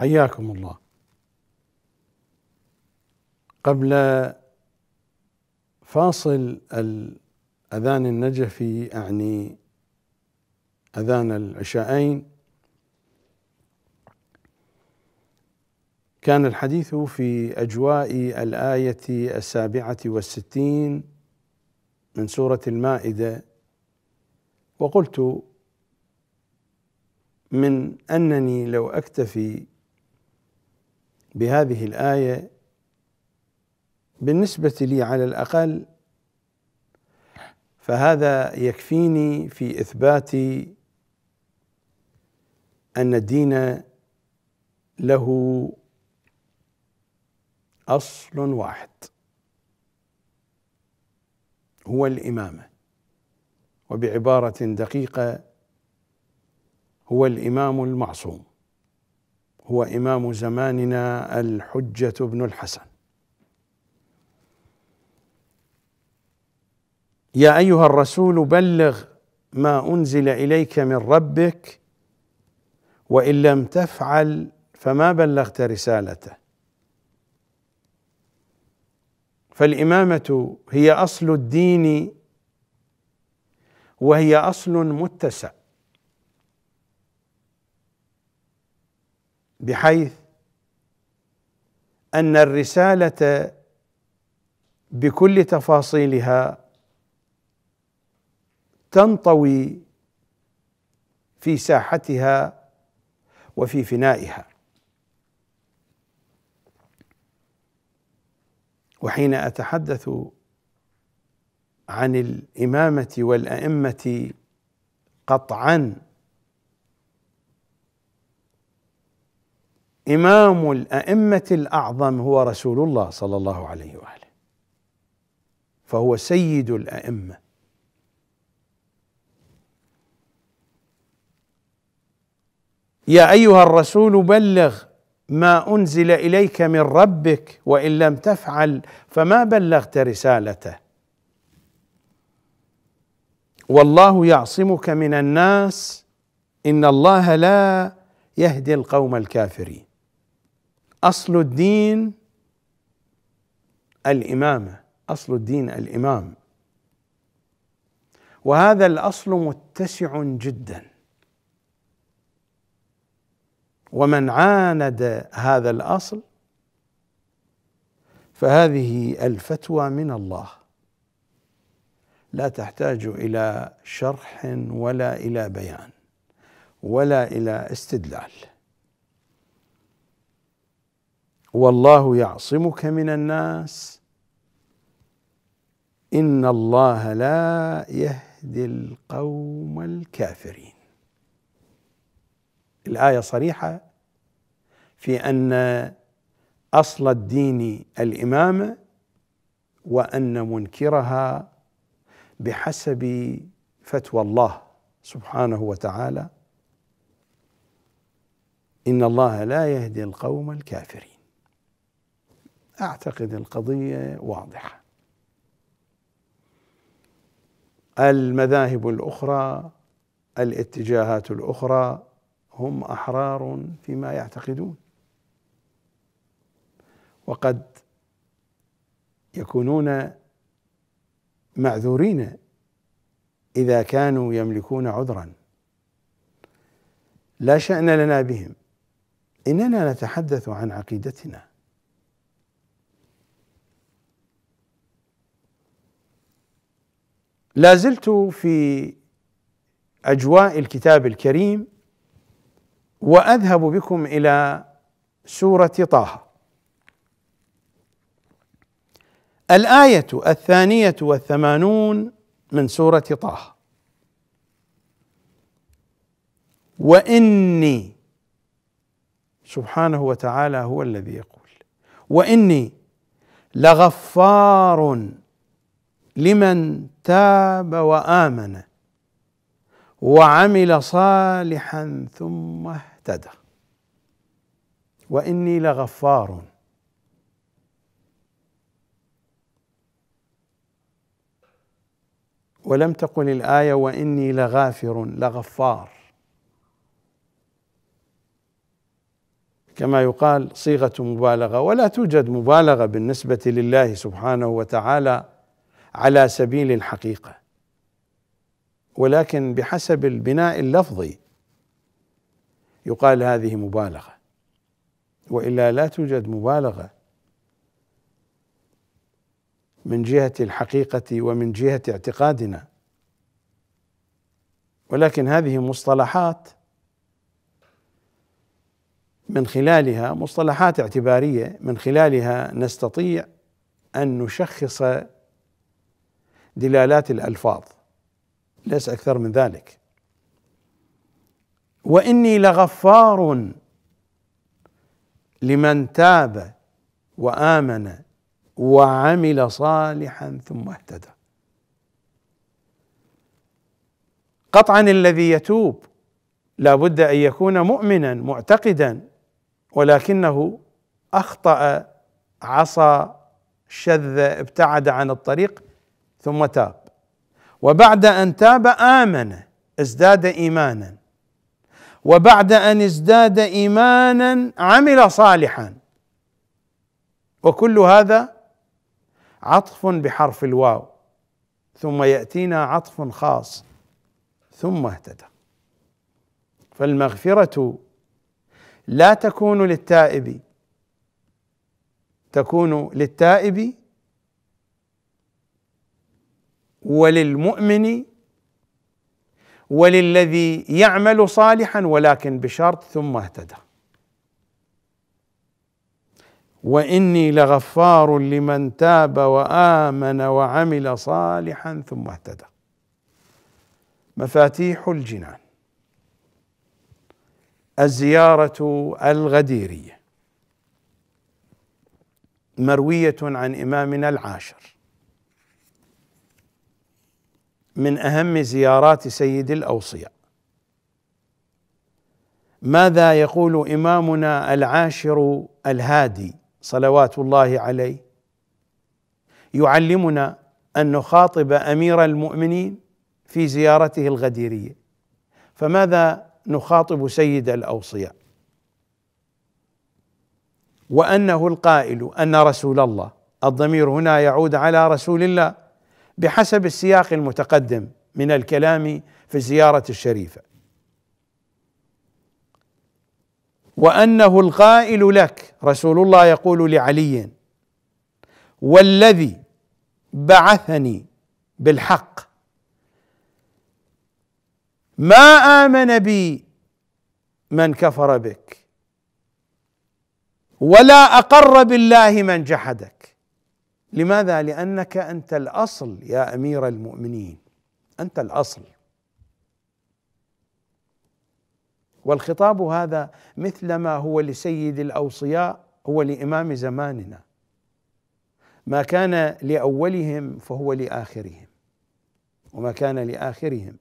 حياكم الله قبل فاصل الأذان النجفي أعني أذان العشاءين كان الحديث في أجواء الآية السابعة والستين من سورة المائدة وقلت من أنني لو أكتفي بهذه الآية بالنسبة لي على الأقل فهذا يكفيني في إثبات أن الدين له أصل واحد هو الإمامة وبعبارة دقيقة هو الإمام المعصوم هو إمام زماننا الحجة بن الحسن يا أيها الرسول بلغ ما أنزل إليك من ربك وإن لم تفعل فما بلغت رسالته فالإمامة هي أصل الدين وهي أصل متسع بحيث ان الرساله بكل تفاصيلها تنطوي في ساحتها وفي فنائها وحين اتحدث عن الامامه والائمه قطعا إمام الأئمة الأعظم هو رسول الله صلى الله عليه وآله فهو سيد الأئمة يا أيها الرسول بلغ ما أنزل إليك من ربك وإن لم تفعل فما بلغت رسالته والله يعصمك من الناس إن الله لا يهدي القوم الكافرين اصل الدين الامامه اصل الدين الامام وهذا الاصل متسع جدا ومن عاند هذا الاصل فهذه الفتوى من الله لا تحتاج الى شرح ولا الى بيان ولا الى استدلال والله يعصمك من الناس ان الله لا يهدي القوم الكافرين الايه صريحه في ان اصل الدين الامامه وان منكرها بحسب فتوى الله سبحانه وتعالى ان الله لا يهدي القوم الكافرين اعتقد القضيه واضحه المذاهب الاخرى الاتجاهات الاخرى هم احرار فيما يعتقدون وقد يكونون معذورين اذا كانوا يملكون عذرا لا شان لنا بهم اننا نتحدث عن عقيدتنا لا زلت في اجواء الكتاب الكريم واذهب بكم الى سوره طه الايه الثانيه والثمانون من سوره طه واني سبحانه وتعالى هو الذي يقول واني لغفار لمن تاب وامن وعمل صالحا ثم اهتدى واني لغفار ولم تقل الايه واني لغافر لغفار كما يقال صيغه مبالغه ولا توجد مبالغه بالنسبه لله سبحانه وتعالى على سبيل الحقيقه ولكن بحسب البناء اللفظي يقال هذه مبالغه والا لا توجد مبالغه من جهه الحقيقه ومن جهه اعتقادنا ولكن هذه مصطلحات من خلالها مصطلحات اعتباريه من خلالها نستطيع ان نشخص دلالات الألفاظ ليس أكثر من ذلك وإني لغفار لمن تاب وآمن وعمل صالحا ثم اهتدى قطعا الذي يتوب لا بد أن يكون مؤمنا معتقدا ولكنه أخطأ عصى شذ ابتعد عن الطريق ثم تاب وبعد ان تاب امن ازداد ايمانا وبعد ان ازداد ايمانا عمل صالحا وكل هذا عطف بحرف الواو ثم ياتينا عطف خاص ثم اهتدى فالمغفره لا تكون للتائب تكون للتائب وللمؤمن وللذي يعمل صالحا ولكن بشرط ثم اهتدى واني لغفار لمن تاب وامن وعمل صالحا ثم اهتدى مفاتيح الجنان الزياره الغديريه مرويه عن امامنا العاشر من اهم زيارات سيد الاوصياء ماذا يقول امامنا العاشر الهادي صلوات الله عليه يعلمنا ان نخاطب امير المؤمنين في زيارته الغديريه فماذا نخاطب سيد الاوصياء وانه القائل ان رسول الله الضمير هنا يعود على رسول الله بحسب السياق المتقدم من الكلام في الزياره الشريفه وانه القائل لك رسول الله يقول لعلي والذي بعثني بالحق ما امن بي من كفر بك ولا اقر بالله من جحدك لماذا؟ لأنك أنت الأصل يا أمير المؤمنين أنت الأصل والخطاب هذا مثلما هو لسيد الأوصياء هو لإمام زماننا ما كان لأولهم فهو لآخرهم وما كان لآخرهم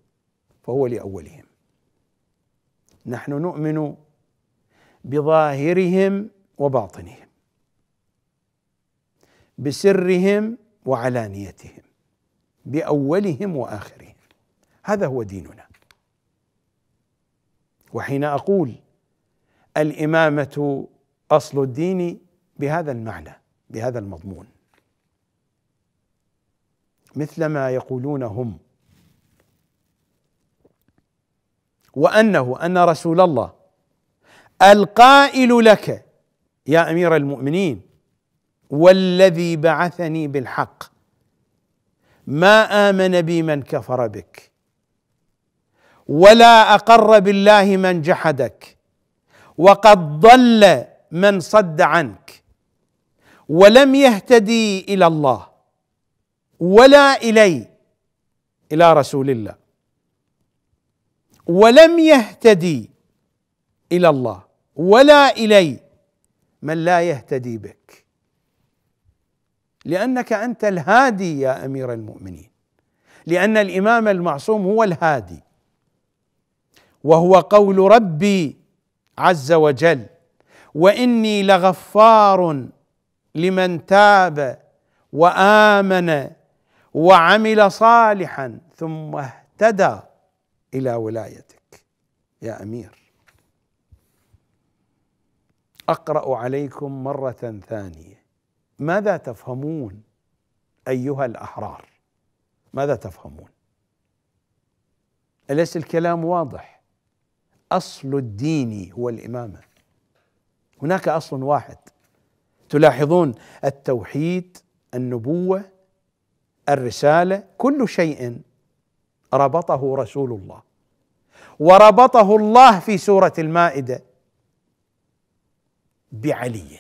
فهو لأولهم نحن نؤمن بظاهرهم وباطنهم بسرهم وعلانيتهم باولهم واخرهم هذا هو ديننا وحين اقول الامامه اصل الدين بهذا المعنى بهذا المضمون مثل ما يقولون هم وانه ان رسول الله القائل لك يا امير المؤمنين والذي بعثني بالحق ما امن بي من كفر بك ولا اقر بالله من جحدك وقد ضل من صد عنك ولم يهتدي الى الله ولا الي الى رسول الله ولم يهتدي الى الله ولا الي من لا يهتدي بك لانك انت الهادي يا امير المؤمنين لان الامام المعصوم هو الهادي وهو قول ربي عز وجل واني لغفار لمن تاب وامن وعمل صالحا ثم اهتدى الى ولايتك يا امير اقرا عليكم مره ثانيه ماذا تفهمون ايها الاحرار ماذا تفهمون اليس الكلام واضح اصل الدين هو الامامه هناك اصل واحد تلاحظون التوحيد النبوه الرساله كل شيء ربطه رسول الله وربطه الله في سوره المائده بعلي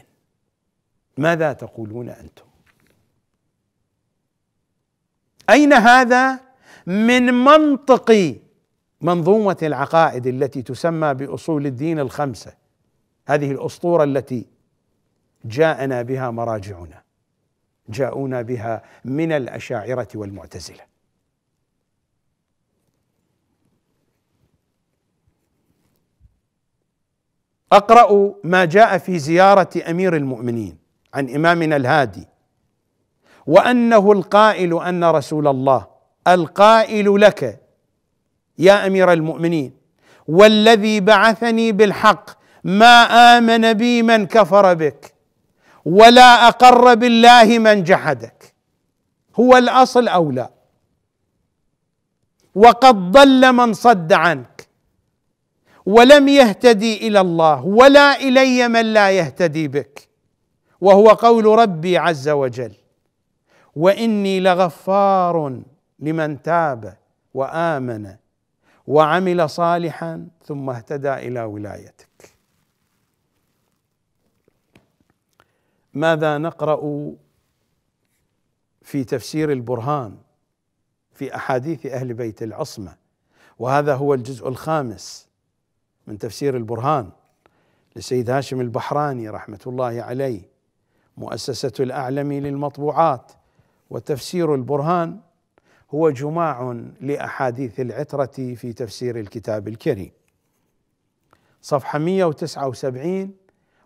ماذا تقولون انتم اين هذا من منطق منظومه العقائد التي تسمى باصول الدين الخمسه هذه الاسطوره التي جاءنا بها مراجعنا جاءونا بها من الاشاعره والمعتزله اقرا ما جاء في زياره امير المؤمنين عن امامنا الهادي وانه القائل ان رسول الله القائل لك يا امير المؤمنين والذي بعثني بالحق ما امن بي من كفر بك ولا اقر بالله من جحدك هو الاصل او لا وقد ضل من صد عنك ولم يهتدي الى الله ولا الي من لا يهتدي بك وهو قول ربي عز وجل واني لغفار لمن تاب وامن وعمل صالحا ثم اهتدى الى ولايتك ماذا نقرا في تفسير البرهان في احاديث اهل بيت العصمه وهذا هو الجزء الخامس من تفسير البرهان لسيد هاشم البحراني رحمه الله عليه مؤسسة الأعلم للمطبوعات وتفسير البرهان هو جماع لأحاديث العترة في تفسير الكتاب الكريم صفحة 179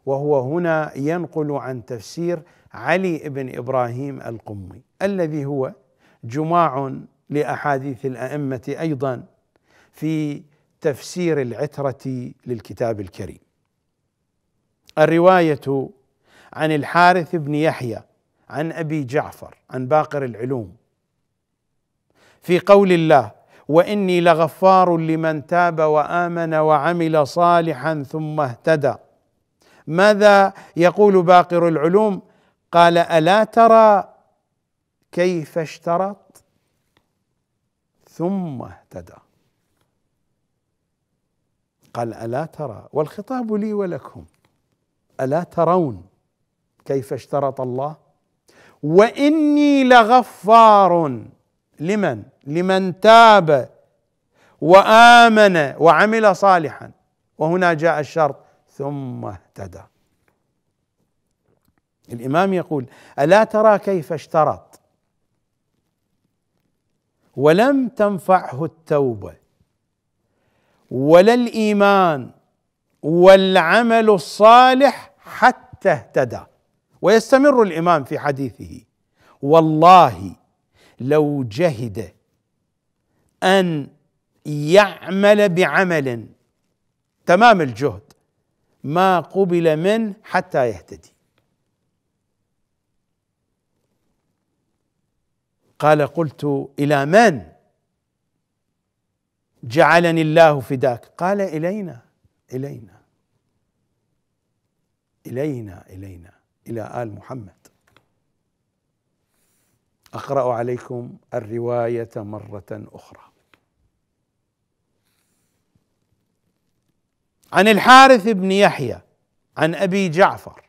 وهو هنا ينقل عن تفسير علي بن إبراهيم القمي الذي هو جماع لأحاديث الأئمة أيضا في تفسير العترة للكتاب الكريم الرواية عن الحارث بن يحيى عن ابي جعفر عن باقر العلوم في قول الله واني لغفار لمن تاب وامن وعمل صالحا ثم اهتدى ماذا يقول باقر العلوم قال الا ترى كيف اشترط ثم اهتدى قال الا ترى والخطاب لي ولكم الا ترون كيف اشترط الله واني لغفار لمن لمن تاب وامن وعمل صالحا وهنا جاء الشرط ثم اهتدى الامام يقول الا ترى كيف اشترط ولم تنفعه التوبه ولا الايمان والعمل الصالح حتى اهتدى ويستمر الامام في حديثه والله لو جهد ان يعمل بعمل تمام الجهد ما قبل منه حتى يهتدي قال قلت الى من جعلني الله فداك قال الينا الينا الينا الينا إلى آل محمد أقرأ عليكم الرواية مرة أخرى عن الحارث بن يحيى عن أبي جعفر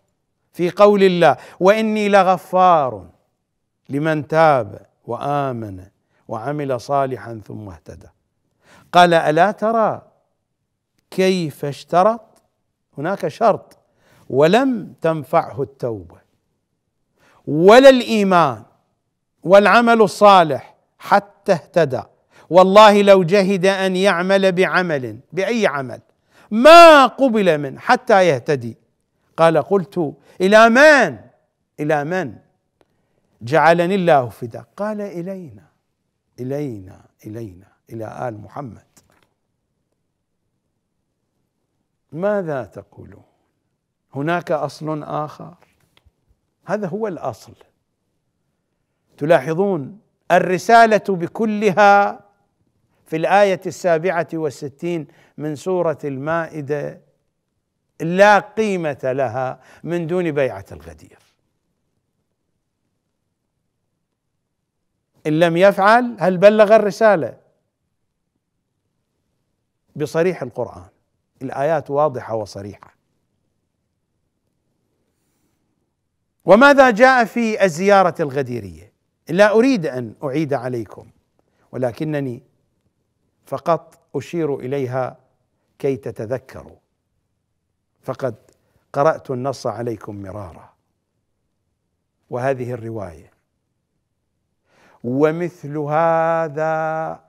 في قول الله وإني لغفار لمن تاب وآمن وعمل صالحا ثم اهتدى قال ألا ترى كيف اشترط هناك شرط ولم تنفعه التوبه ولا الايمان والعمل الصالح حتى اهتدى والله لو جهد ان يعمل بعمل باي عمل ما قبل منه حتى يهتدي قال قلت الى من الى من جعلني الله فداك قال الينا الينا الينا الى ال محمد ماذا تقولون هناك اصل اخر هذا هو الاصل تلاحظون الرساله بكلها في الايه السابعه والستين من سوره المائده لا قيمه لها من دون بيعه الغدير ان لم يفعل هل بلغ الرساله بصريح القران الايات واضحه وصريحه وماذا جاء في الزيارة الغديرية لا أريد أن أعيد عليكم ولكنني فقط أشير إليها كي تتذكروا فقد قرأت النص عليكم مرارا وهذه الرواية ومثل هذا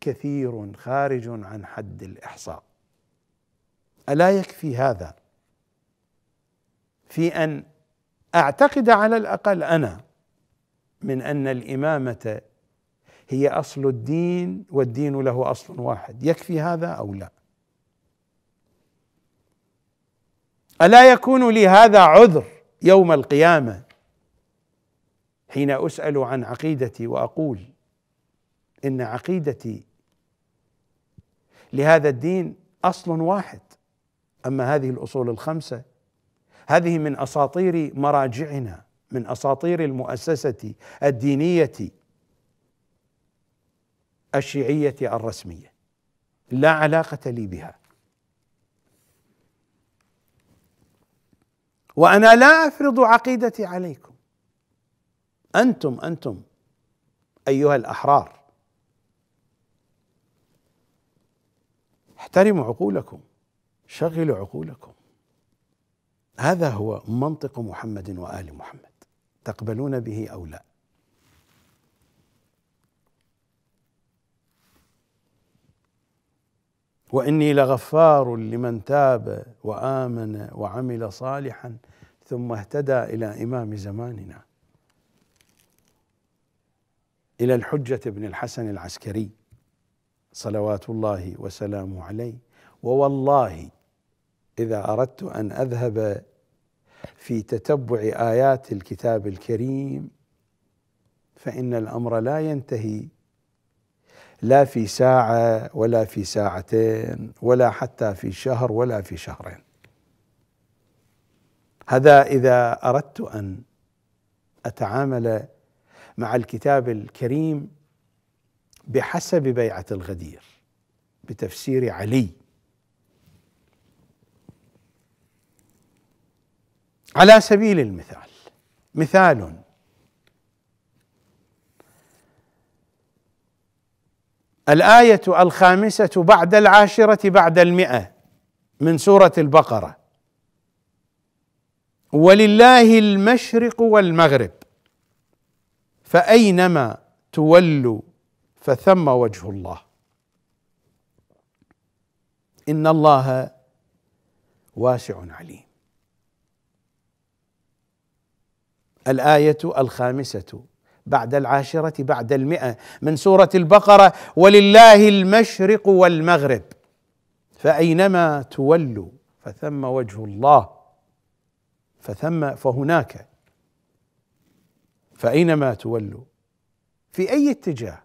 كثير خارج عن حد الإحصاء ألا يكفي هذا في أن اعتقد على الاقل انا من ان الامامه هي اصل الدين والدين له اصل واحد يكفي هذا او لا الا يكون لي هذا عذر يوم القيامه حين اسال عن عقيدتي واقول ان عقيدتي لهذا الدين اصل واحد اما هذه الاصول الخمسه هذه من اساطير مراجعنا من اساطير المؤسسه الدينيه الشيعيه الرسميه لا علاقه لي بها وانا لا افرض عقيدتي عليكم انتم انتم ايها الاحرار احترموا عقولكم شغلوا عقولكم هذا هو منطق محمد وال محمد تقبلون به او لا واني لغفار لمن تاب وامن وعمل صالحا ثم اهتدى الى امام زماننا الى الحجه بن الحسن العسكري صلوات الله وسلامه عليه ووالله اذا اردت ان اذهب في تتبع ايات الكتاب الكريم فان الامر لا ينتهي لا في ساعه ولا في ساعتين ولا حتى في شهر ولا في شهرين هذا اذا اردت ان اتعامل مع الكتاب الكريم بحسب بيعه الغدير بتفسير علي على سبيل المثال مثال الآية الخامسة بعد العاشرة بعد المئة من سورة البقرة ولله المشرق والمغرب فأينما تولوا فثم وجه الله إن الله واسع عليم الآية الخامسة بعد العاشرة بعد المئة من سورة البقرة ولله المشرق والمغرب فأينما تولوا فثم وجه الله فثم فهناك فأينما تولوا في أي اتجاه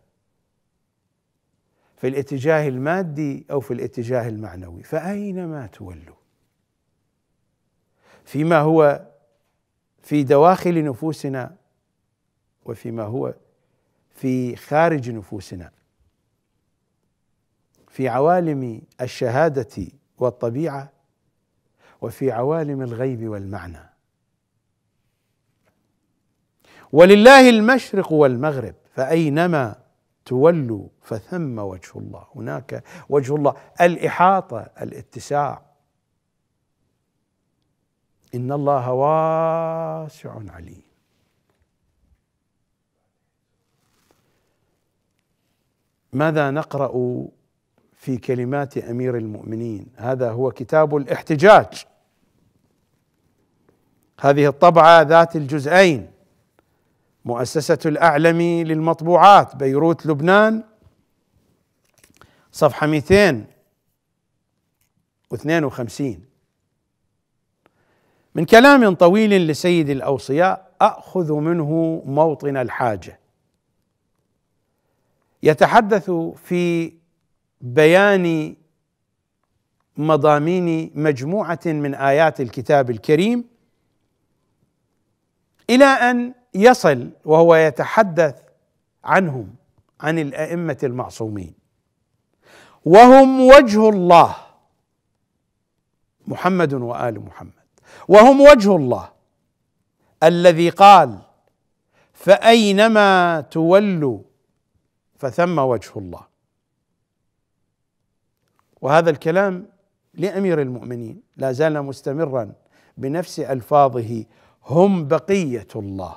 في الاتجاه المادي أو في الاتجاه المعنوي فأينما تولوا فيما هو في دواخل نفوسنا وفيما هو في خارج نفوسنا في عوالم الشهاده والطبيعه وفي عوالم الغيب والمعنى ولله المشرق والمغرب فاينما تولوا فثم وجه الله هناك وجه الله الاحاطه الاتساع إن الله واسع عليم ماذا نقرأ في كلمات أمير المؤمنين هذا هو كتاب الاحتجاج هذه الطبعة ذات الجزئين مؤسسة الأعلم للمطبوعات بيروت لبنان صفحة 252 من كلام طويل لسيد الاوصياء اخذ منه موطن الحاجه يتحدث في بيان مضامين مجموعه من ايات الكتاب الكريم الى ان يصل وهو يتحدث عنهم عن الائمه المعصومين وهم وجه الله محمد وال محمد وهم وجه الله الذي قال فأينما تولوا فثم وجه الله وهذا الكلام لأمير المؤمنين لا زال مستمرا بنفس ألفاظه هم بقية الله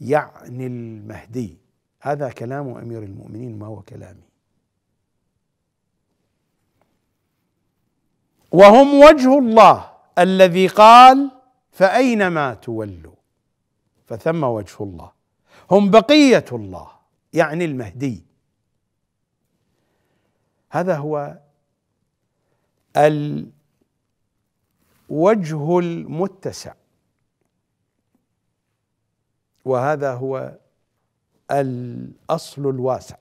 يعني المهدي هذا كلام أمير المؤمنين ما هو كلامي وهم وجه الله الذي قال فأينما تولوا فثم وجه الله هم بقية الله يعني المهدي هذا هو الوجه المتسع وهذا هو الاصل الواسع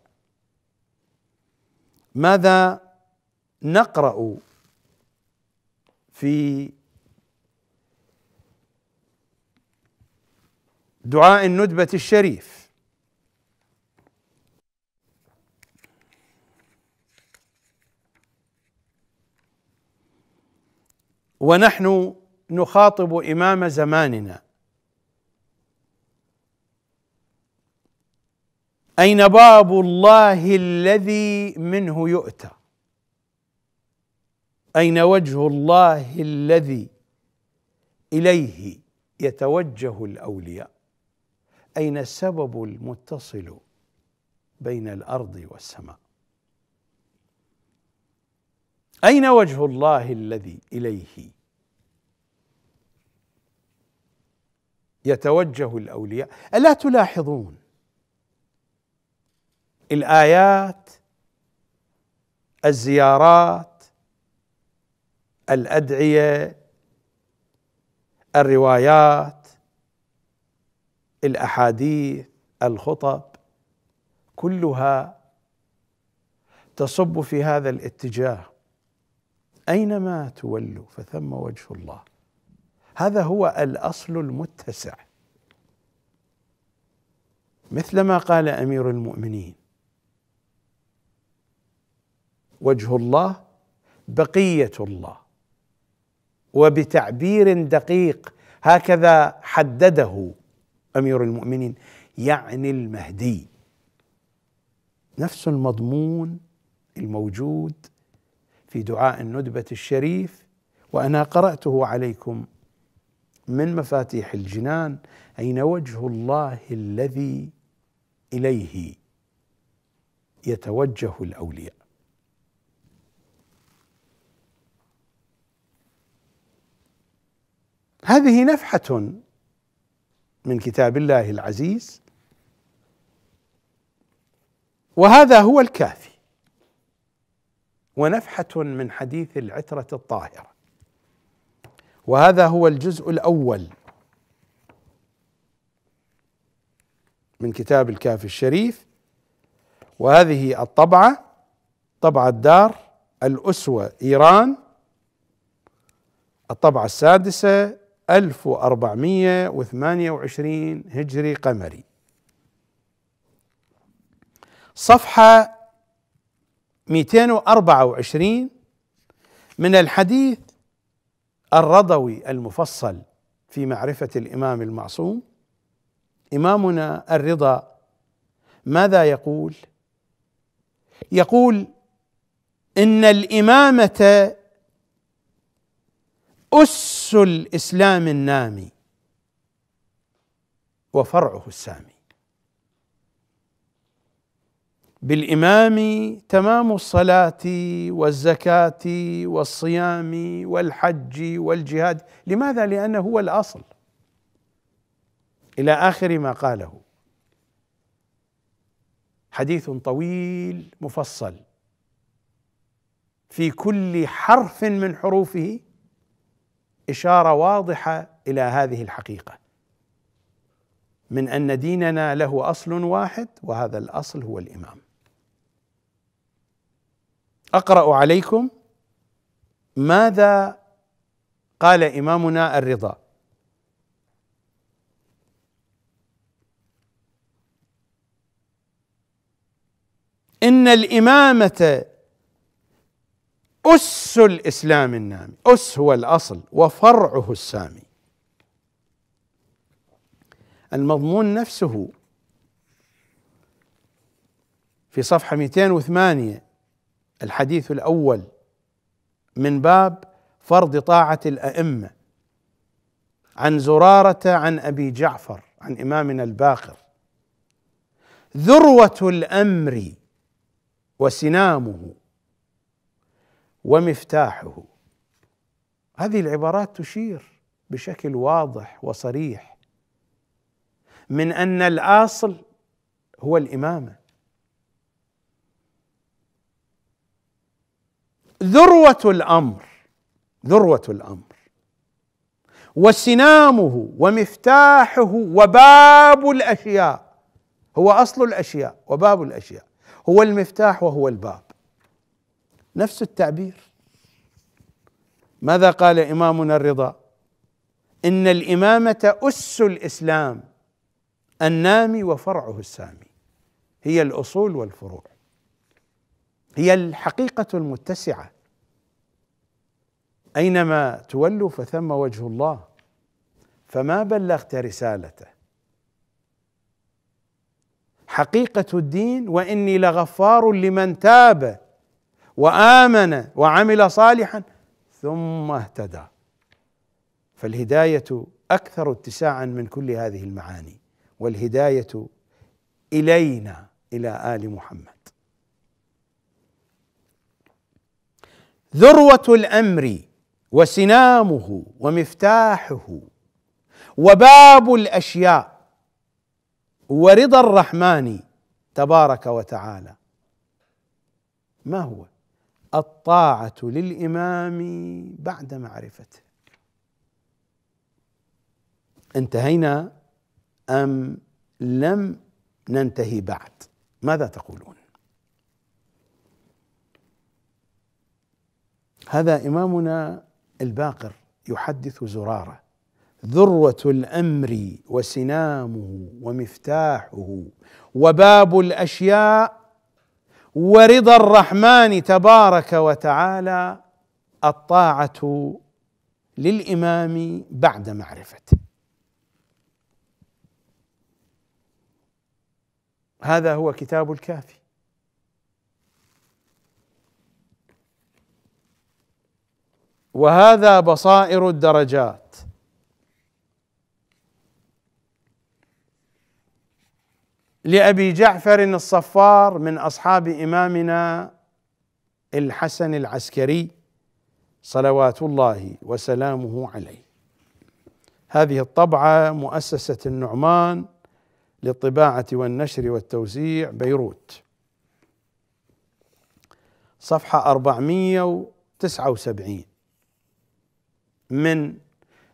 ماذا نقرا في دعاء الندبة الشريف ونحن نخاطب إمام زماننا أين باب الله الذي منه يؤتى اين وجه الله الذي اليه يتوجه الاولياء اين السبب المتصل بين الارض والسماء اين وجه الله الذي اليه يتوجه الاولياء الا تلاحظون الايات الزيارات الادعيه الروايات الاحاديث الخطب كلها تصب في هذا الاتجاه اينما تولوا فثم وجه الله هذا هو الاصل المتسع مثل ما قال امير المؤمنين وجه الله بقيه الله وبتعبير دقيق هكذا حدده امير المؤمنين يعني المهدي نفس المضمون الموجود في دعاء الندبه الشريف وانا قراته عليكم من مفاتيح الجنان اين وجه الله الذي اليه يتوجه الاولياء هذه نفحة من كتاب الله العزيز وهذا هو الكافي ونفحة من حديث العترة الطاهرة وهذا هو الجزء الأول من كتاب الكافي الشريف وهذه الطبعة طبعة دار الأسوة إيران الطبعة السادسة 1428 هجري قمري صفحة 224 من الحديث الرضوي المفصل في معرفة الإمام المعصوم إمامنا الرضا ماذا يقول؟ يقول إن الإمامة أس الإسلام النامي وفرعه السامي بالإمام تمام الصلاة والزكاة والصيام والحج والجهاد لماذا؟ لأنه هو الأصل إلى آخر ما قاله حديث طويل مفصل في كل حرف من حروفه اشاره واضحه الى هذه الحقيقه من ان ديننا له اصل واحد وهذا الاصل هو الامام اقرا عليكم ماذا قال امامنا الرضا ان الامامه أس الإسلام النامي أس هو الأصل وفرعه السامي المضمون نفسه في صفحة 208 الحديث الأول من باب فرض طاعة الأئمة عن زرارة عن أبي جعفر عن إمامنا الباقر ذروة الأمر وسنامه ومفتاحه هذه العبارات تشير بشكل واضح وصريح من ان الاصل هو الامامه ذروه الامر ذروه الامر وسنامه ومفتاحه وباب الاشياء هو اصل الاشياء وباب الاشياء هو المفتاح وهو الباب نفس التعبير ماذا قال إمامنا الرضا إن الإمامة أس الإسلام النامي وفرعه السامي هي الأصول والفروع هي الحقيقة المتسعة أينما تولوا فثم وجه الله فما بلغت رسالته حقيقة الدين وإني لغفار لمن تاب وامن وعمل صالحا ثم اهتدى فالهدايه اكثر اتساعا من كل هذه المعاني والهدايه الينا الى ال محمد ذروه الامر وسنامه ومفتاحه وباب الاشياء ورضا الرحمن تبارك وتعالى ما هو الطاعة للإمام بعد معرفته انتهينا أم لم ننتهي بعد ماذا تقولون هذا إمامنا الباقر يحدث زراره ذروة الأمر وسنامه ومفتاحه وباب الأشياء ورضا الرحمن تبارك وتعالى الطاعه للامام بعد معرفته هذا هو كتاب الكافي وهذا بصائر الدرجات لأبي جعفر الصفار من أصحاب إمامنا الحسن العسكري صلوات الله وسلامه عليه هذه الطبعة مؤسسة النعمان للطباعة والنشر والتوزيع بيروت صفحة 479 من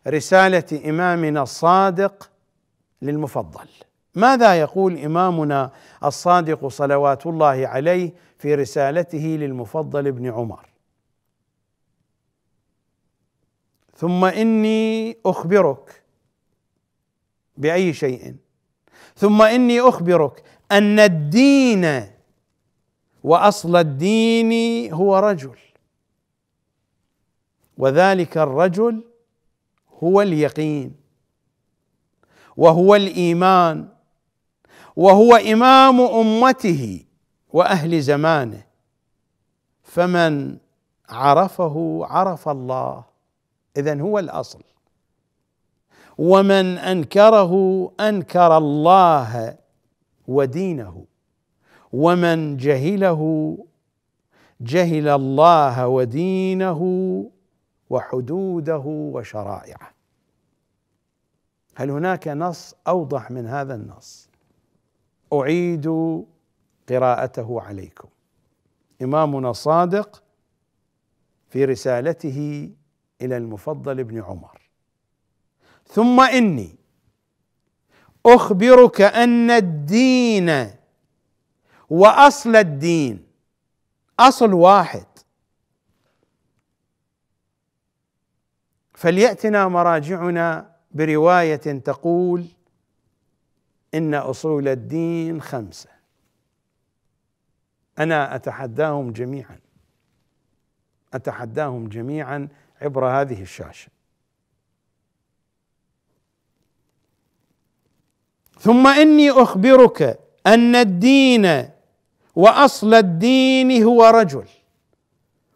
رسالة إمامنا الصادق للمفضل ماذا يقول امامنا الصادق صلوات الله عليه في رسالته للمفضل بن عمر ثم اني اخبرك باي شيء ثم اني اخبرك ان الدين واصل الدين هو رجل وذلك الرجل هو اليقين وهو الايمان وهو امام امته واهل زمانه فمن عرفه عرف الله اذا هو الاصل ومن انكره انكر الله ودينه ومن جهله جهل الله ودينه وحدوده وشرائعه هل هناك نص اوضح من هذا النص اعيد قراءته عليكم امامنا صادق في رسالته الى المفضل بن عمر ثم اني اخبرك ان الدين واصل الدين اصل واحد فلياتنا مراجعنا بروايه تقول إن أصول الدين خمسة أنا أتحداهم جميعا أتحداهم جميعا عبر هذه الشاشة ثم إني أخبرك أن الدين وأصل الدين هو رجل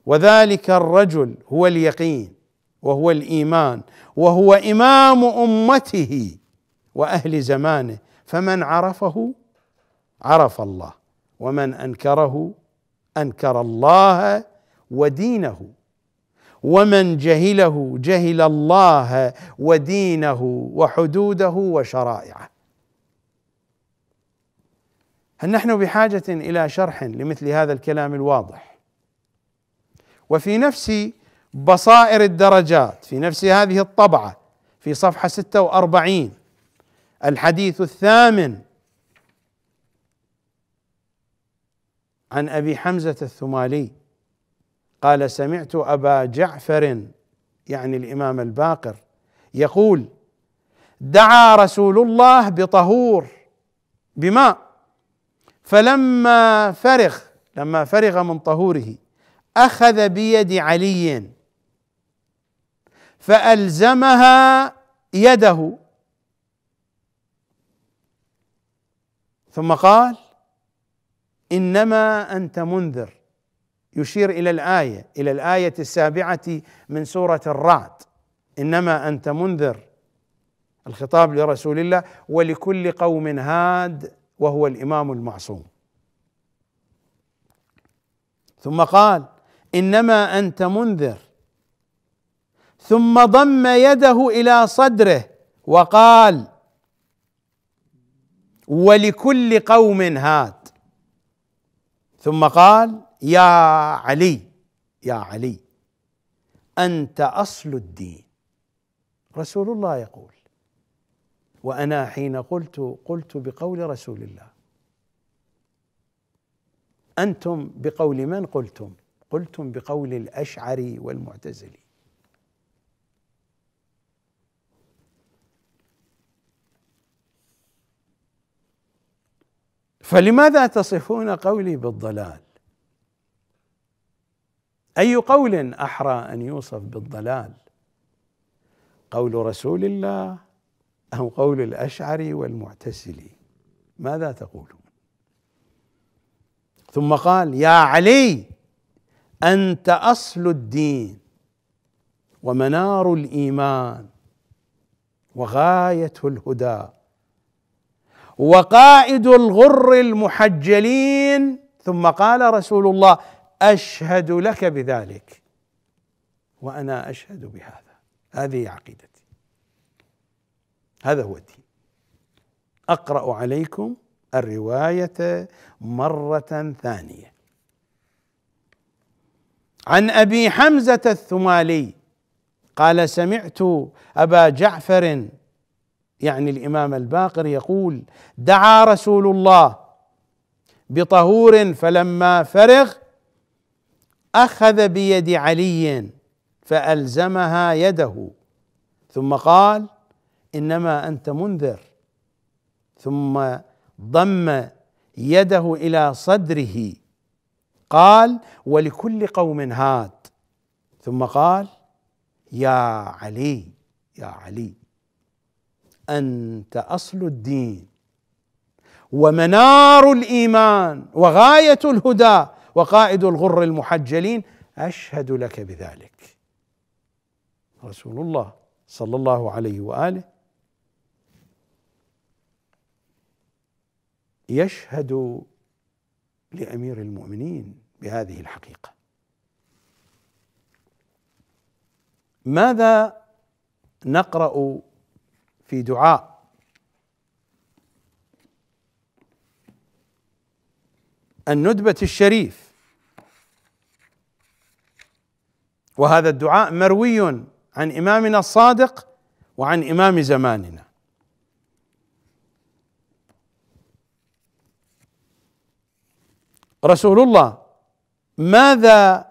وذلك الرجل هو اليقين وهو الايمان وهو امام امته واهل زمانه فمن عرفه عرف الله ومن انكره انكر الله ودينه ومن جهله جهل الله ودينه وحدوده وشرائعه هل نحن بحاجه الى شرح لمثل هذا الكلام الواضح وفي نفس بصائر الدرجات في نفس هذه الطبعه في صفحه 46 الحديث الثامن عن ابي حمزه الثمالي قال سمعت ابا جعفر يعني الامام الباقر يقول دعا رسول الله بطهور بماء فلما فرغ لما فرغ من طهوره اخذ بيد علي فالزمها يده ثم قال انما انت منذر يشير الى الايه الى الايه السابعه من سوره الرعد انما انت منذر الخطاب لرسول الله ولكل قوم هاد وهو الامام المعصوم ثم قال انما انت منذر ثم ضم يده الى صدره وقال ولكل قوم هاد ثم قال يا علي يا علي انت اصل الدين رسول الله يقول وانا حين قلت قلت بقول رسول الله انتم بقول من قلتم قلتم بقول الاشعري والمعتزلي فلماذا تصفون قولي بالضلال اي قول احرى ان يوصف بالضلال قول رسول الله ام قول الاشعري والمعتزلي ماذا تقولون ثم قال يا علي انت اصل الدين ومنار الايمان وغايه الهدى وقائد الغر المحجلين ثم قال رسول الله اشهد لك بذلك وانا اشهد بهذا هذه عقيدتي هذا هو الدين اقرا عليكم الروايه مره ثانيه عن ابي حمزه الثمالي قال سمعت ابا جعفر يعني الامام الباقر يقول دعا رسول الله بطهور فلما فرغ اخذ بيد علي فالزمها يده ثم قال انما انت منذر ثم ضم يده الى صدره قال ولكل قوم هاد ثم قال يا علي يا علي انت اصل الدين ومنار الايمان وغايه الهدى وقائد الغر المحجلين اشهد لك بذلك رسول الله صلى الله عليه واله يشهد لامير المؤمنين بهذه الحقيقه ماذا نقرا في دعاء الندبة الشريف وهذا الدعاء مروي عن إمامنا الصادق وعن إمام زماننا رسول الله ماذا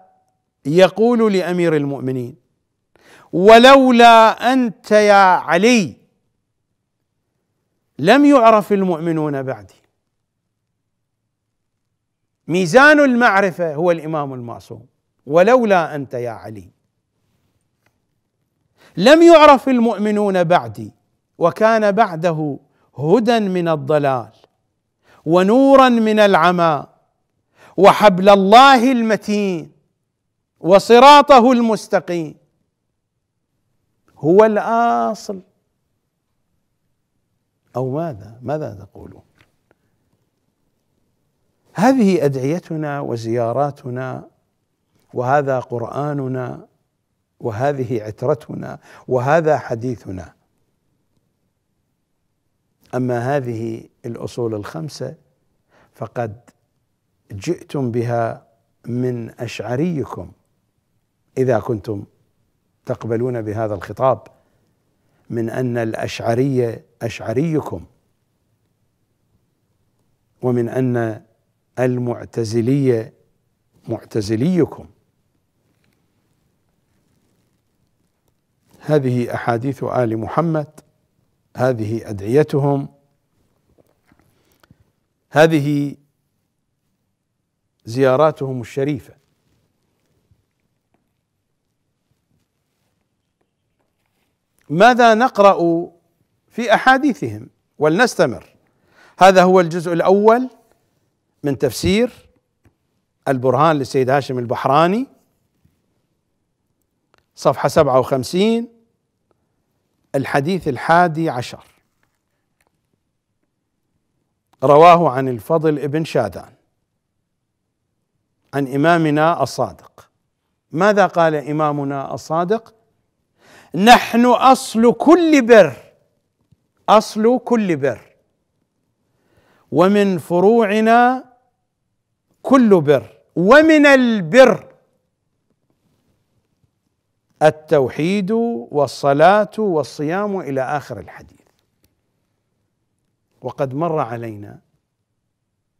يقول لامير المؤمنين ولولا انت يا علي لم يعرف المؤمنون بعدي ميزان المعرفه هو الامام المعصوم ولولا انت يا علي لم يعرف المؤمنون بعدي وكان بعده هدى من الضلال ونورا من العمى وحبل الله المتين وصراطه المستقيم هو الاصل أو ماذا ماذا تقولون هذه أدعيتنا وزياراتنا وهذا قرآننا وهذه عترتنا وهذا حديثنا أما هذه الأصول الخمسة فقد جئتم بها من أشعريكم إذا كنتم تقبلون بهذا الخطاب من أن الأشعرية أشعريكم ومن أن المعتزلية معتزليكم هذه أحاديث آل محمد هذه أدعيتهم هذه زياراتهم الشريفه ماذا نقرا في احاديثهم ولنستمر هذا هو الجزء الاول من تفسير البرهان للسيد هاشم البحراني صفحه 57 الحديث الحادي عشر رواه عن الفضل ابن شادان عن امامنا الصادق ماذا قال امامنا الصادق نحن اصل كل بر اصل كل بر ومن فروعنا كل بر ومن البر التوحيد والصلاه والصيام الى اخر الحديث وقد مر علينا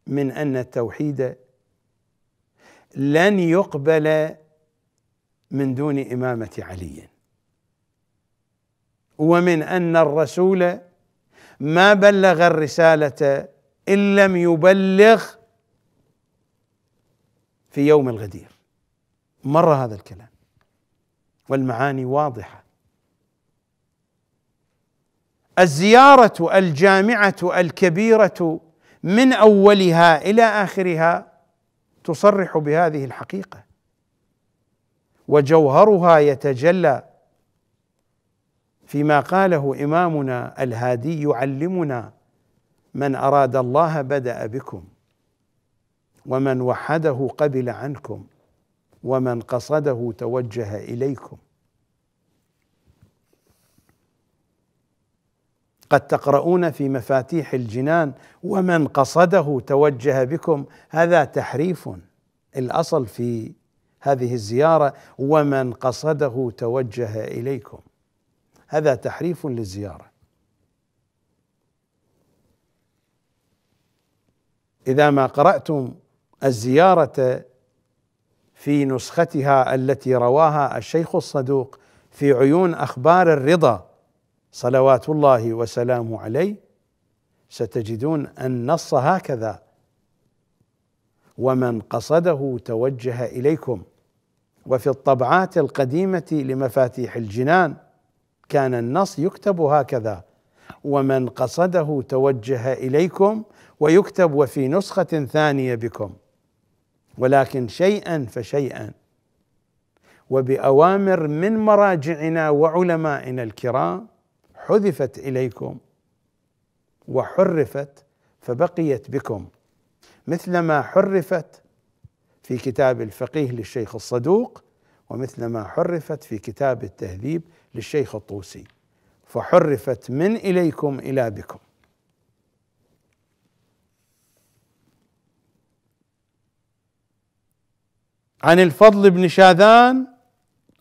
من ان التوحيد لن يقبل من دون امامه علي ومن ان الرسول ما بلغ الرسالة إن لم يبلغ في يوم الغدير مر هذا الكلام والمعاني واضحة الزيارة الجامعة الكبيرة من أولها إلى آخرها تصرح بهذه الحقيقة وجوهرها يتجلى فيما قاله امامنا الهادي يعلمنا من اراد الله بدا بكم ومن وحده قبل عنكم ومن قصده توجه اليكم قد تقرؤون في مفاتيح الجنان ومن قصده توجه بكم هذا تحريف الاصل في هذه الزياره ومن قصده توجه اليكم هذا تحريف للزيارة إذا ما قرأتم الزيارة في نسختها التي رواها الشيخ الصدوق في عيون أخبار الرضا صلوات الله وسلامه عليه ستجدون النص هكذا ومن قصده توجه اليكم وفي الطبعات القديمه لمفاتيح الجنان كان النص يكتب هكذا ومن قصده توجه اليكم ويكتب وفي نسخه ثانيه بكم ولكن شيئا فشيئا وباوامر من مراجعنا وعلمائنا الكرام حذفت اليكم وحرفت فبقيت بكم مثلما حرفت في كتاب الفقيه للشيخ الصدوق ومثلما حرفت في كتاب التهذيب للشيخ الطوسي فحرفت من اليكم الى بكم عن الفضل بن شاذان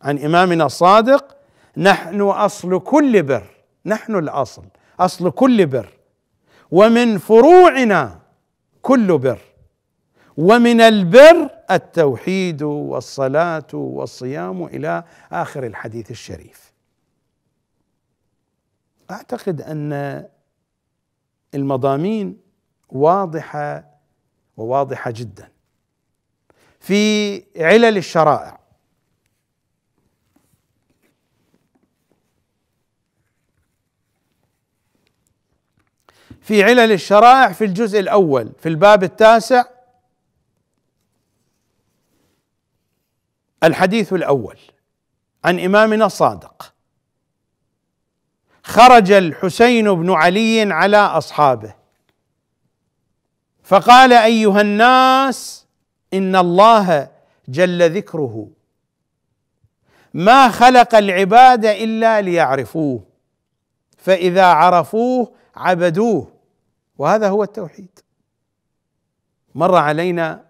عن امامنا الصادق نحن اصل كل بر نحن الاصل اصل كل بر ومن فروعنا كل بر ومن البر التوحيد والصلاه والصيام الى اخر الحديث الشريف اعتقد ان المضامين واضحه وواضحه جدا في علل الشرائع في علل الشرائع في الجزء الاول في الباب التاسع الحديث الاول عن امامنا الصادق خرج الحسين بن علي على اصحابه فقال ايها الناس ان الله جل ذكره ما خلق العباد الا ليعرفوه فاذا عرفوه عبدوه وهذا هو التوحيد مر علينا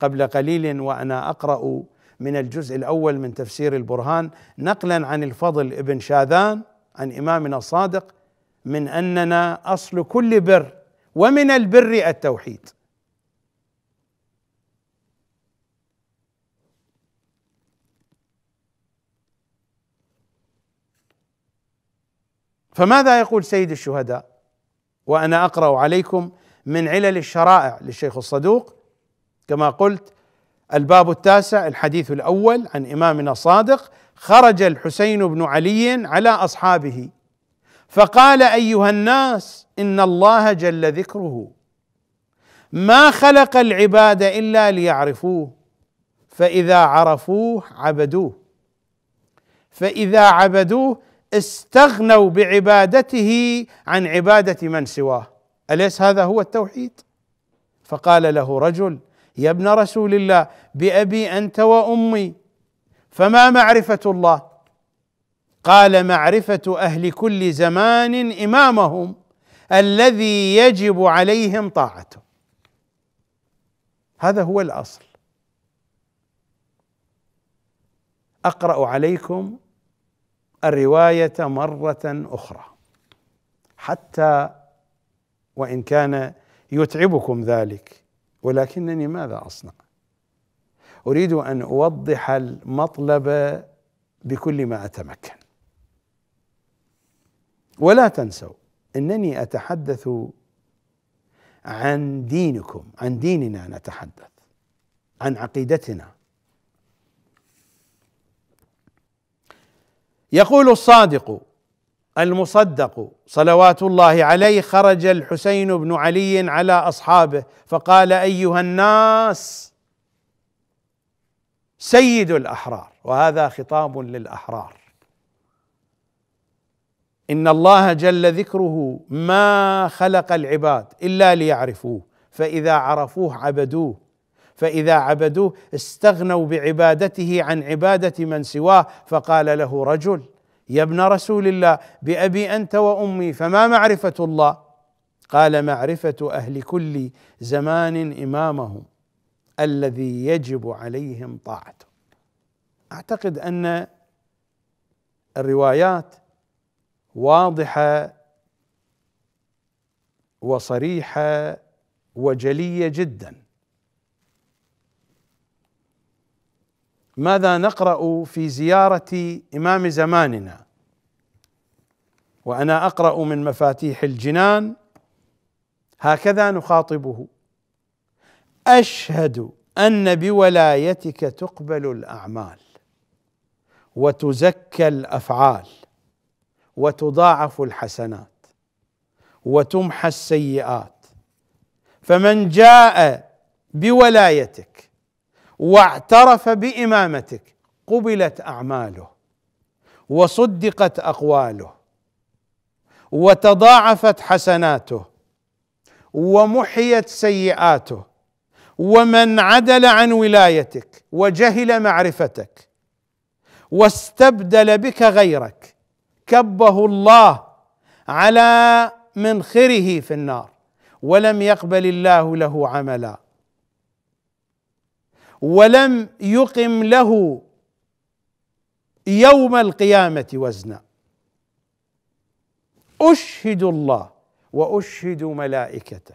قبل قليل وانا اقرا من الجزء الاول من تفسير البرهان نقلا عن الفضل ابن شاذان عن امامنا الصادق من اننا اصل كل بر ومن البر التوحيد فماذا يقول سيد الشهداء وانا اقرا عليكم من علل الشرائع للشيخ الصدوق كما قلت الباب التاسع الحديث الاول عن امامنا الصادق خرج الحسين بن علي على اصحابه فقال ايها الناس ان الله جل ذكره ما خلق العباد الا ليعرفوه فاذا عرفوه عبدوه فاذا عبدوه استغنوا بعبادته عن عباده من سواه اليس هذا هو التوحيد فقال له رجل يا ابن رسول الله بأبي أنت وأمي فما معرفة الله قال معرفة أهل كل زمان إمامهم الذي يجب عليهم طاعته هذا هو الأصل أقرأ عليكم الرواية مرة أخرى حتى وإن كان يتعبكم ذلك ولكنني ماذا اصنع اريد ان اوضح المطلب بكل ما اتمكن ولا تنسوا انني اتحدث عن دينكم عن ديننا نتحدث عن عقيدتنا يقول الصادق المصدق صلوات الله عليه خرج الحسين بن علي على اصحابه فقال ايها الناس سيد الاحرار وهذا خطاب للاحرار ان الله جل ذكره ما خلق العباد الا ليعرفوه فاذا عرفوه عبدوه فاذا عبدوه استغنوا بعبادته عن عباده من سواه فقال له رجل يا ابن رسول الله بأبي أنت وأمي فما معرفة الله قال معرفة أهل كل زمان إمامهم الذي يجب عليهم طاعته أعتقد أن الروايات واضحة وصريحة وجلية جدا ماذا نقرا في زياره امام زماننا وانا اقرا من مفاتيح الجنان هكذا نخاطبه اشهد ان بولايتك تقبل الاعمال وتزكى الافعال وتضاعف الحسنات وتمحى السيئات فمن جاء بولايتك واعترف بامامتك قبلت اعماله وصدقت اقواله وتضاعفت حسناته ومحيت سيئاته ومن عدل عن ولايتك وجهل معرفتك واستبدل بك غيرك كبه الله على منخره في النار ولم يقبل الله له عملا ولم يقم له يوم القيامه وزنا اشهد الله واشهد ملائكته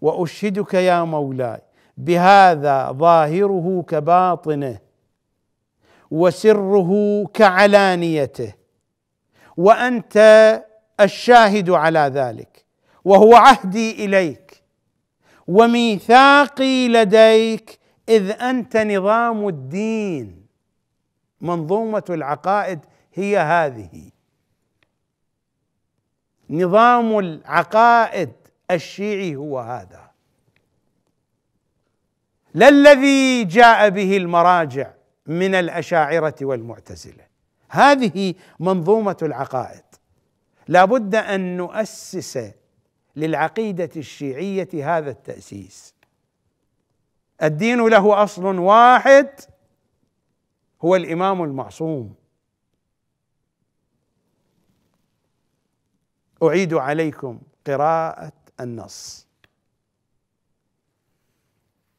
واشهدك يا مولاي بهذا ظاهره كباطنه وسره كعلانيته وانت الشاهد على ذلك وهو عهدي اليك وميثاقي لديك اذ انت نظام الدين منظومه العقائد هي هذه نظام العقائد الشيعي هو هذا لا الذي جاء به المراجع من الاشاعره والمعتزله هذه منظومه العقائد لابد ان نؤسس للعقيده الشيعيه هذا التاسيس الدين له اصل واحد هو الامام المعصوم اعيد عليكم قراءه النص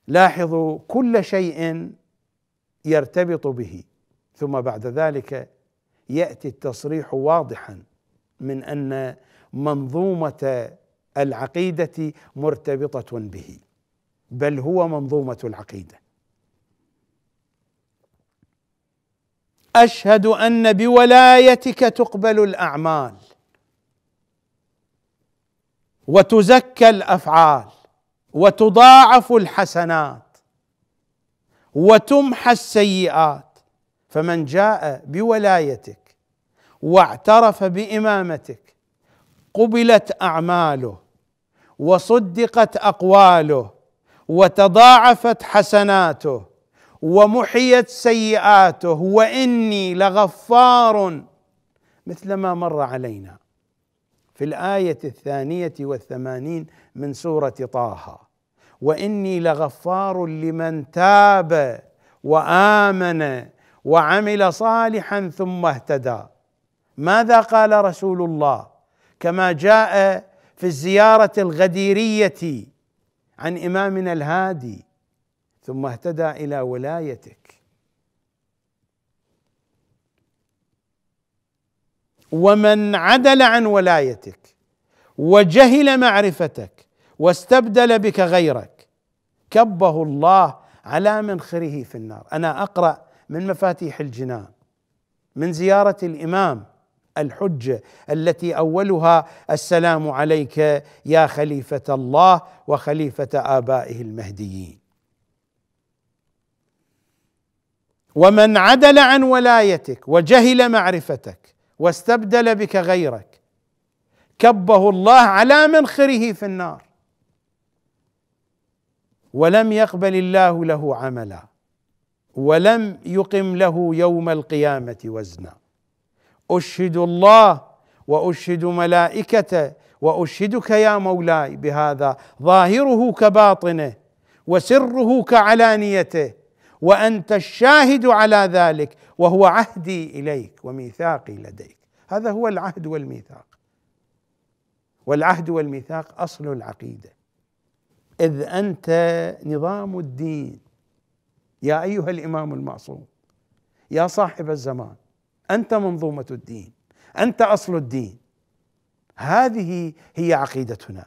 لاحظوا كل شيء يرتبط به ثم بعد ذلك ياتي التصريح واضحا من ان منظومه العقيده مرتبطه به بل هو منظومه العقيده اشهد ان بولايتك تقبل الاعمال وتزكى الافعال وتضاعف الحسنات وتمحى السيئات فمن جاء بولايتك واعترف بامامتك قبلت اعماله وصدقت اقواله وتضاعفت حسناته ومحيت سيئاته واني لغفار مثل ما مر علينا في الايه الثانيه والثمانين من سوره طه واني لغفار لمن تاب وامن وعمل صالحا ثم اهتدى ماذا قال رسول الله كما جاء في الزياره الغديريه عن إمامنا الهادي ثم اهتدى إلى ولايتك ومن عدل عن ولايتك وجهل معرفتك واستبدل بك غيرك كبه الله على منخره في النار انا اقرا من مفاتيح الجنان من زياره الامام الحجه التي اولها السلام عليك يا خليفه الله وخليفه ابائه المهديين ومن عدل عن ولايتك وجهل معرفتك واستبدل بك غيرك كبه الله على منخره في النار ولم يقبل الله له عملا ولم يقم له يوم القيامه وزنا اشهد الله واشهد ملائكته واشهدك يا مولاي بهذا ظاهره كباطنه وسره كعلانيته وانت الشاهد على ذلك وهو عهدي اليك وميثاقي لديك هذا هو العهد والميثاق والعهد والميثاق اصل العقيده اذ انت نظام الدين يا ايها الامام المعصوم يا صاحب الزمان انت منظومه الدين انت اصل الدين هذه هي عقيدتنا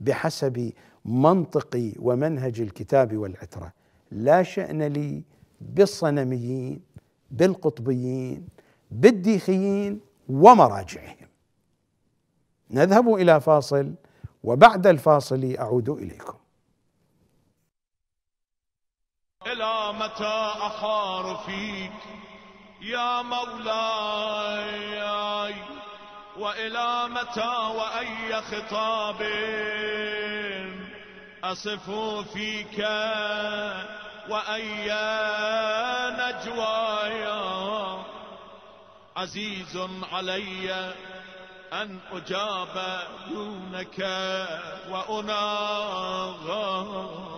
بحسب منطقي ومنهج الكتاب والعتره لا شان لي بالصنميين بالقطبيين بالديخيين ومراجعهم نذهب الى فاصل وبعد الفاصل اعود اليكم الى متى احار فيك يا مولاي وإلى متى وأي خطاب أصف فيك وأي نجوى عزيز علي أن أجاب دونك وأناغر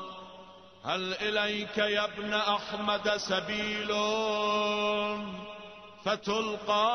هل إليك يا ابن أحمد سبيل فتلقى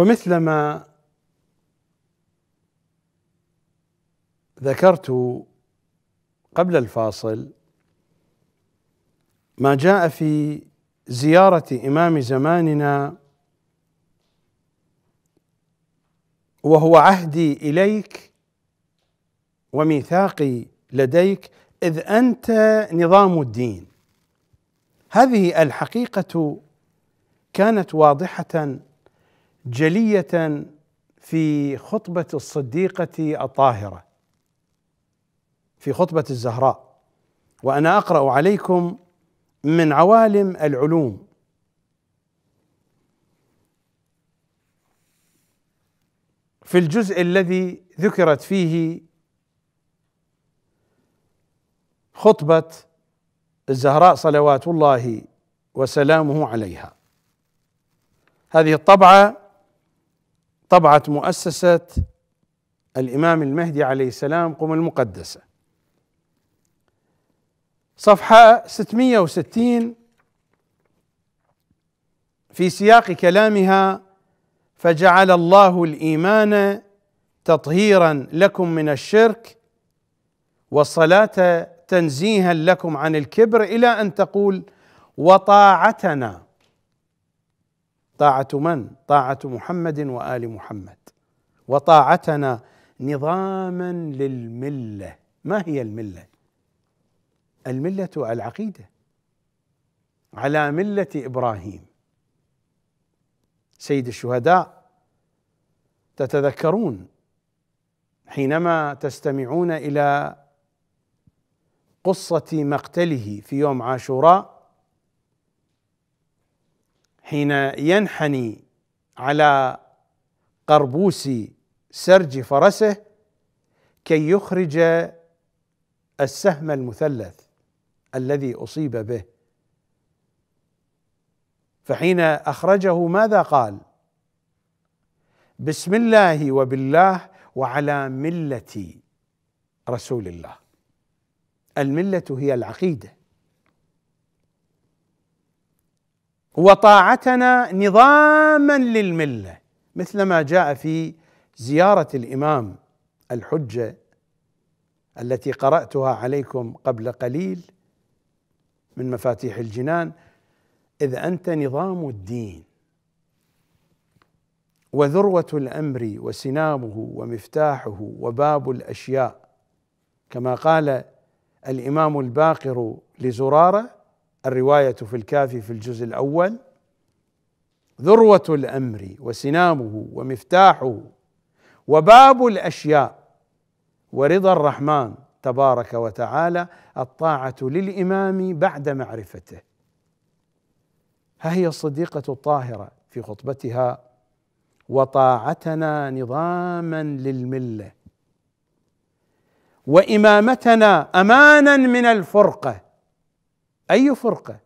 ومثلما ذكرت قبل الفاصل ما جاء في زيارة إمام زماننا وهو عهدي إليك وميثاقي لديك إذ أنت نظام الدين هذه الحقيقة كانت واضحة جليه في خطبه الصديقه الطاهره في خطبه الزهراء وانا اقرا عليكم من عوالم العلوم في الجزء الذي ذكرت فيه خطبه الزهراء صلوات الله وسلامه عليها هذه الطبعه طبعت مؤسسة الإمام المهدي عليه السلام قم المقدسة صفحة 660 في سياق كلامها فجعل الله الإيمان تطهيرا لكم من الشرك والصلاة تنزيها لكم عن الكبر إلى أن تقول وطاعتنا طاعه من طاعه محمد وال محمد وطاعتنا نظاما للمله ما هي المله المله العقيده على مله ابراهيم سيد الشهداء تتذكرون حينما تستمعون الى قصه مقتله في يوم عاشوراء حين ينحني على قربوس سرج فرسه كي يخرج السهم المثلث الذي اصيب به فحين اخرجه ماذا قال بسم الله وبالله وعلى مله رسول الله المله هي العقيده وطاعتنا نظاما للمله مثلما جاء في زياره الامام الحجه التي قراتها عليكم قبل قليل من مفاتيح الجنان اذ انت نظام الدين وذروه الامر وسنامه ومفتاحه وباب الاشياء كما قال الامام الباقر لزراره الرواية في الكافي في الجزء الأول ذروة الأمر وسنامه ومفتاحه وباب الأشياء ورضا الرحمن تبارك وتعالى الطاعة للإمام بعد معرفته ها هي الصديقة الطاهرة في خطبتها وطاعتنا نظاما للمله وامامتنا امانا من الفرقه اي فرقه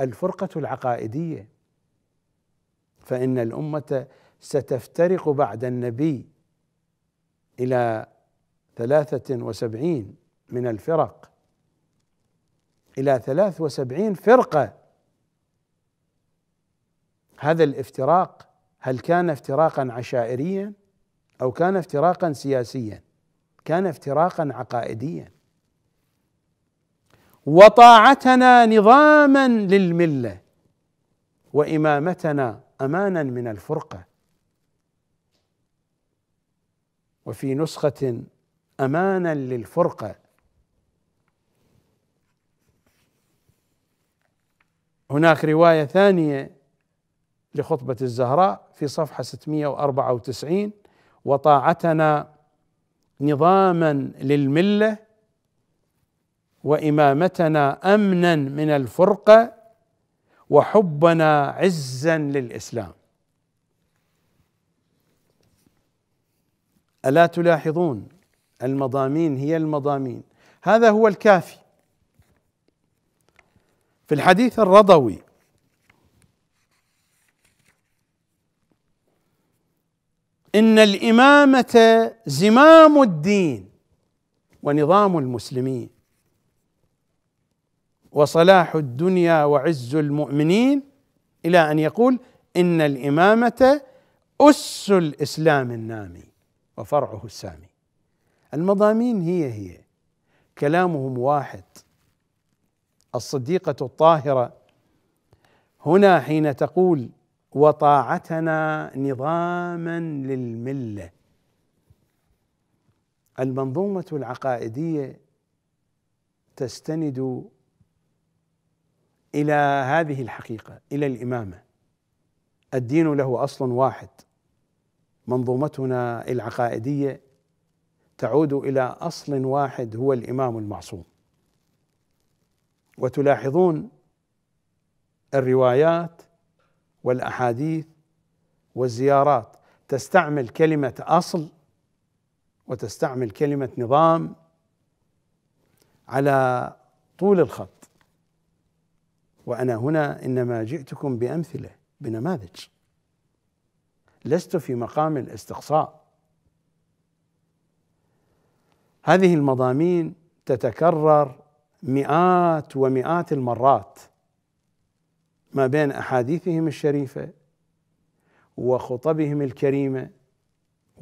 الفرقه العقائديه فان الامه ستفترق بعد النبي الى ثلاثه وسبعين من الفرق الى ثلاث وسبعين فرقه هذا الافتراق هل كان افتراقا عشائريا او كان افتراقا سياسيا كان افتراقا عقائديا وطاعتنا نظاما للمله وامامتنا امانا من الفرقه وفي نسخه امانا للفرقه هناك روايه ثانيه لخطبه الزهراء في صفحه 694 وطاعتنا نظاما للمله وامامتنا امنا من الفرقه وحبنا عزا للاسلام الا تلاحظون المضامين هي المضامين هذا هو الكافي في الحديث الرضوي ان الامامه زمام الدين ونظام المسلمين وصلاح الدنيا وعز المؤمنين الى ان يقول ان الامامه اس الاسلام النامي وفرعه السامي المضامين هي هي كلامهم واحد الصديقه الطاهره هنا حين تقول وطاعتنا نظاما للمله المنظومه العقائديه تستند الى هذه الحقيقه الى الامامه الدين له اصل واحد منظومتنا العقائديه تعود الى اصل واحد هو الامام المعصوم وتلاحظون الروايات والاحاديث والزيارات تستعمل كلمه اصل وتستعمل كلمه نظام على طول الخط وأنا هنا إنما جئتكم بأمثلة بنماذج لست في مقام الاستقصاء هذه المضامين تتكرر مئات ومئات المرات ما بين احاديثهم الشريفه وخطبهم الكريمه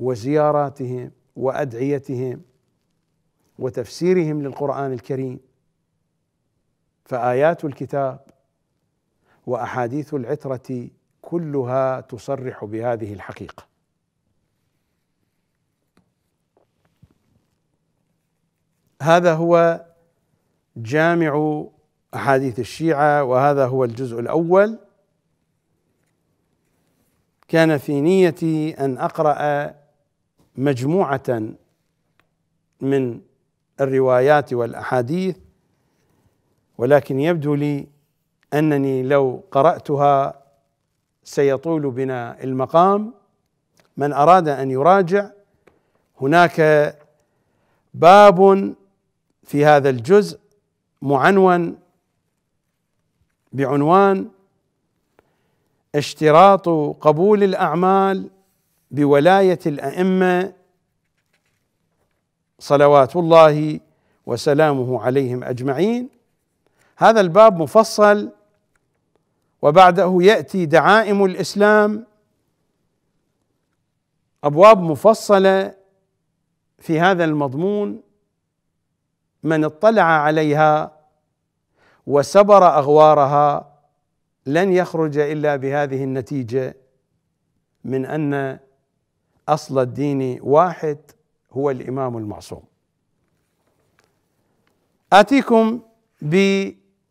وزياراتهم وادعيتهم وتفسيرهم للقران الكريم فايات الكتاب واحاديث العتره كلها تصرح بهذه الحقيقه هذا هو جامع احاديث الشيعه وهذا هو الجزء الاول كان في نيتي ان اقرا مجموعه من الروايات والاحاديث ولكن يبدو لي انني لو قراتها سيطول بنا المقام من اراد ان يراجع هناك باب في هذا الجزء معنون بعنوان اشتراط قبول الاعمال بولايه الائمه صلوات الله وسلامه عليهم اجمعين هذا الباب مفصل وبعده ياتي دعائم الاسلام ابواب مفصله في هذا المضمون من اطلع عليها وسبر اغوارها لن يخرج الا بهذه النتيجه من ان اصل الدين واحد هو الامام المعصوم اتيكم ب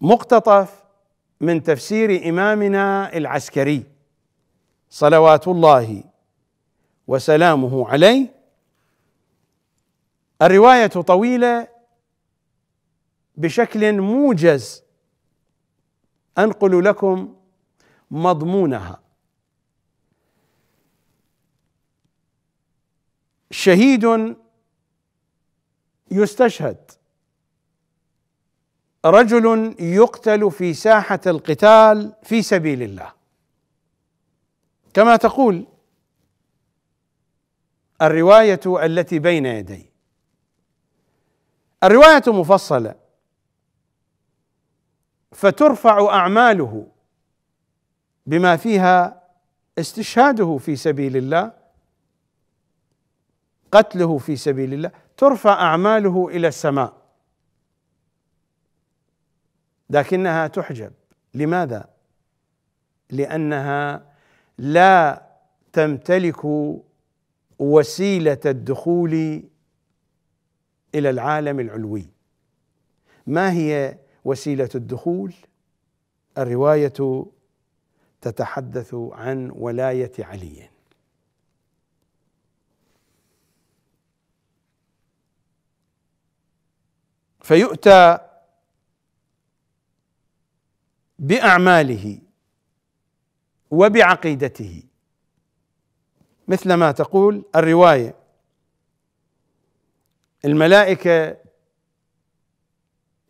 مقتطف من تفسير امامنا العسكري صلوات الله وسلامه عليه الروايه طويله بشكل موجز انقل لكم مضمونها شهيد يستشهد رجل يقتل في ساحه القتال في سبيل الله كما تقول الروايه التي بين يدي الروايه مفصله فترفع اعماله بما فيها استشهاده في سبيل الله قتله في سبيل الله ترفع اعماله الى السماء لكنها تحجب لماذا؟ لأنها لا تمتلك وسيلة الدخول إلى العالم العلوي ما هي وسيلة الدخول؟ الرواية تتحدث عن ولاية علي فيؤتى باعماله وبعقيدته مثل ما تقول الروايه الملائكه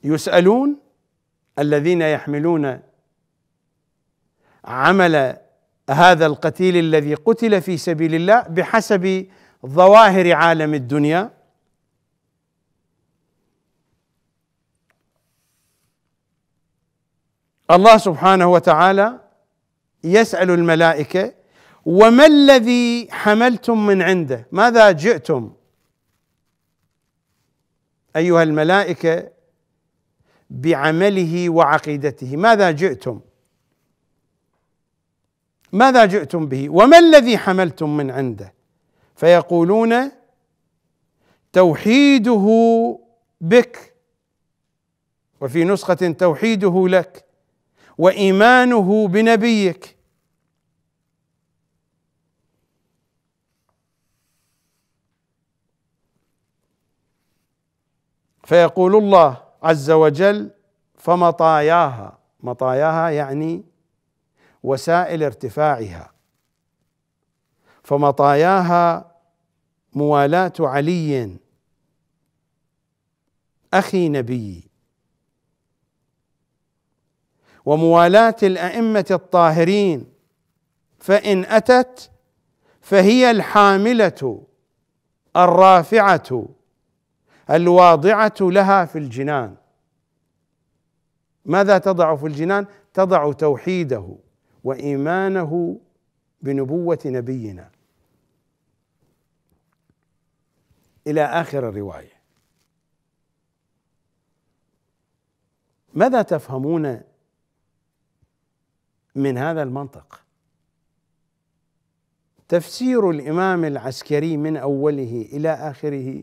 يسالون الذين يحملون عمل هذا القتيل الذي قتل في سبيل الله بحسب ظواهر عالم الدنيا الله سبحانه وتعالى يسأل الملائكة وما الذي حملتم من عنده ماذا جئتم أيها الملائكة بعمله وعقيدته ماذا جئتم ماذا جئتم به وما الذي حملتم من عنده فيقولون توحيده بك وفي نسخة توحيده لك وايمانه بنبيك فيقول الله عز وجل فمطاياها مطاياها يعني وسائل ارتفاعها فمطاياها موالاه علي اخي نبيي وموالاه الائمه الطاهرين فان اتت فهي الحامله الرافعه الواضعه لها في الجنان ماذا تضع في الجنان تضع توحيده وايمانه بنبوه نبينا الى اخر الروايه ماذا تفهمون من هذا المنطق تفسير الامام العسكري من اوله الى اخره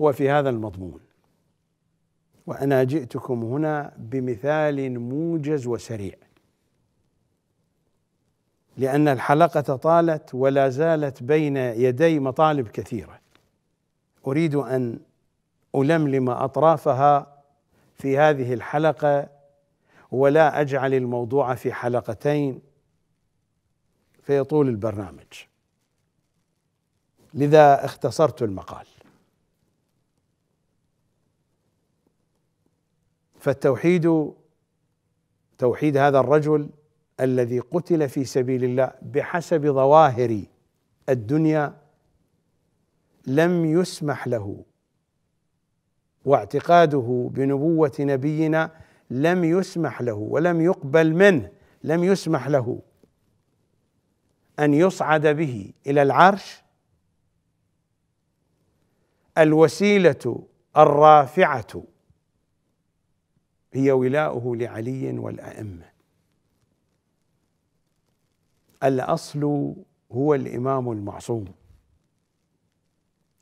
هو في هذا المضمون وانا جئتكم هنا بمثال موجز وسريع لان الحلقه طالت ولا زالت بين يدي مطالب كثيره اريد ان الملم اطرافها في هذه الحلقه ولا اجعل الموضوع في حلقتين فيطول البرنامج لذا اختصرت المقال فالتوحيد توحيد هذا الرجل الذي قتل في سبيل الله بحسب ظواهر الدنيا لم يسمح له واعتقاده بنبوه نبينا لم يسمح له ولم يقبل منه لم يسمح له ان يصعد به الى العرش الوسيله الرافعه هي ولاؤه لعلي والائمه الاصل هو الامام المعصوم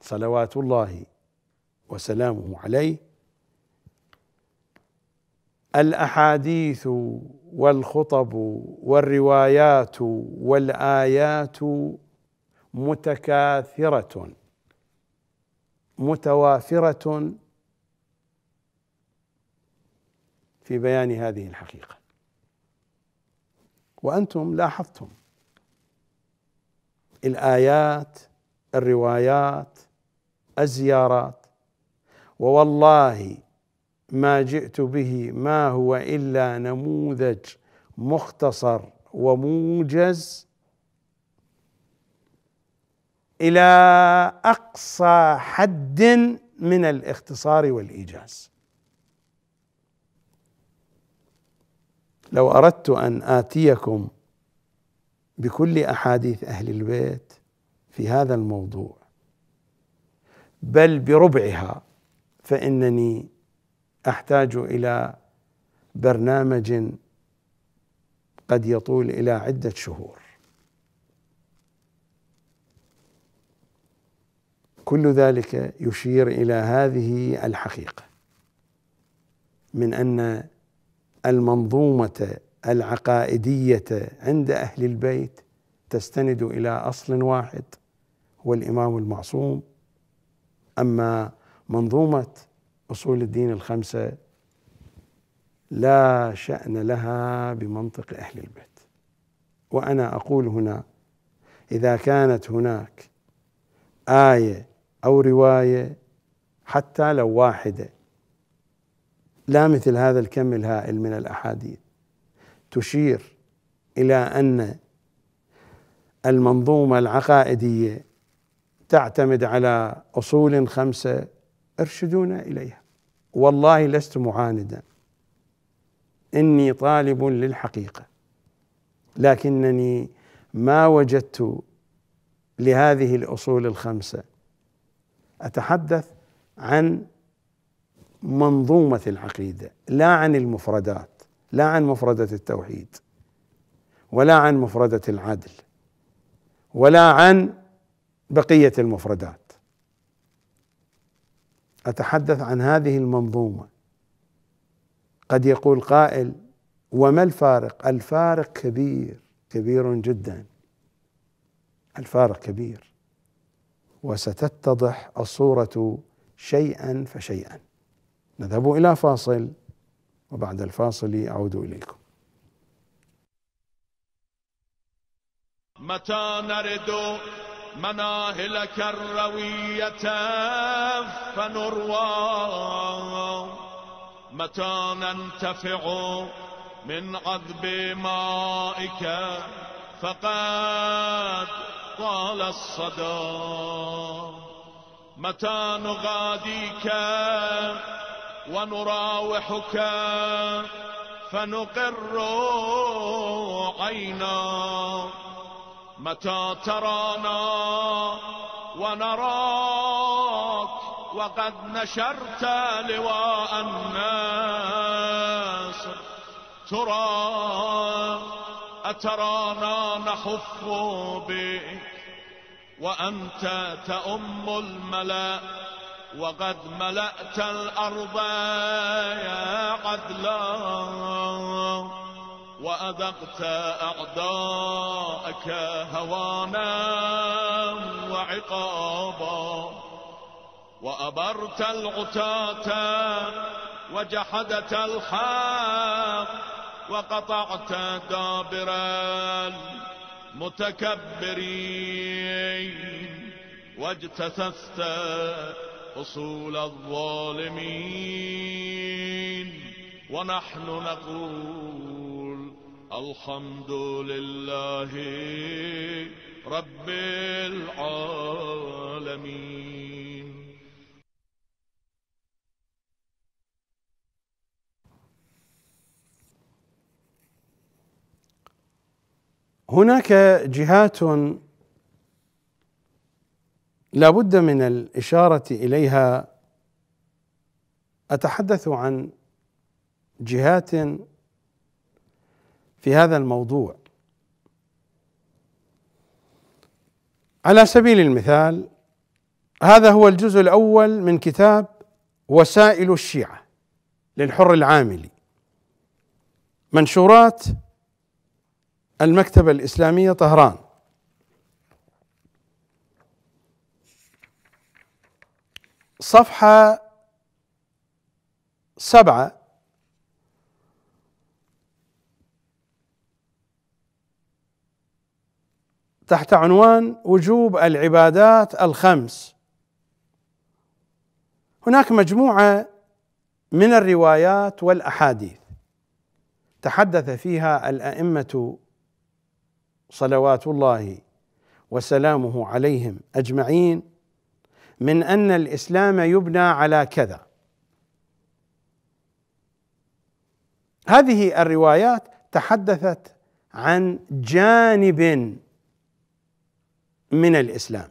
صلوات الله وسلامه عليه الاحاديث والخطب والروايات والايات متكاثره متوافره في بيان هذه الحقيقه وانتم لاحظتم الايات الروايات الزيارات ووالله ما جئت به ما هو الا نموذج مختصر وموجز الى اقصى حد من الاختصار والايجاز لو اردت ان اتيكم بكل احاديث اهل البيت في هذا الموضوع بل بربعها فانني احتاج الى برنامج قد يطول الى عده شهور كل ذلك يشير الى هذه الحقيقه من ان المنظومه العقائديه عند اهل البيت تستند الى اصل واحد هو الامام المعصوم اما منظومه أصول الدين الخمسة لا شأن لها بمنطق أهل البيت وأنا أقول هنا إذا كانت هناك آية أو رواية حتى لو واحدة لا مثل هذا الكم الهائل من الأحاديث تشير إلى أن المنظومة العقائدية تعتمد على أصول خمسة ارشدونا إليها والله لست معاندا اني طالب للحقيقه لكنني ما وجدت لهذه الاصول الخمسه اتحدث عن منظومه العقيده لا عن المفردات لا عن مفرده التوحيد ولا عن مفرده العدل ولا عن بقيه المفردات اتحدث عن هذه المنظومه قد يقول قائل وما الفارق؟ الفارق كبير كبير جدا الفارق كبير وستتضح الصوره شيئا فشيئا نذهب الى فاصل وبعد الفاصل اعود اليكم متى نرد مناهلك الروية فنروى متى ننتفع من عذب مائك فقد طال الصدى متى نغاديك ونراوحك فنقر عينا متى ترانا ونراك وقد نشرت لواء الناس ترى أترانا نحف بك وأنت تأم الملأ وقد ملأت الأرض يا عدلا وأذقت أعداءك هوانا وعقابا وأبرت العتاة وجحدت الحق وقطعت دابر المتكبرين واجتثثت أصول الظالمين ونحن نقول الحمد لله رب العالمين هناك جهات لا بد من الاشاره اليها اتحدث عن جهات في هذا الموضوع على سبيل المثال هذا هو الجزء الاول من كتاب وسائل الشيعه للحر العاملي منشورات المكتبه الاسلاميه طهران صفحه سبعه تحت عنوان وجوب العبادات الخمس هناك مجموعه من الروايات والاحاديث تحدث فيها الائمه صلوات الله وسلامه عليهم اجمعين من ان الاسلام يبنى على كذا هذه الروايات تحدثت عن جانب من الاسلام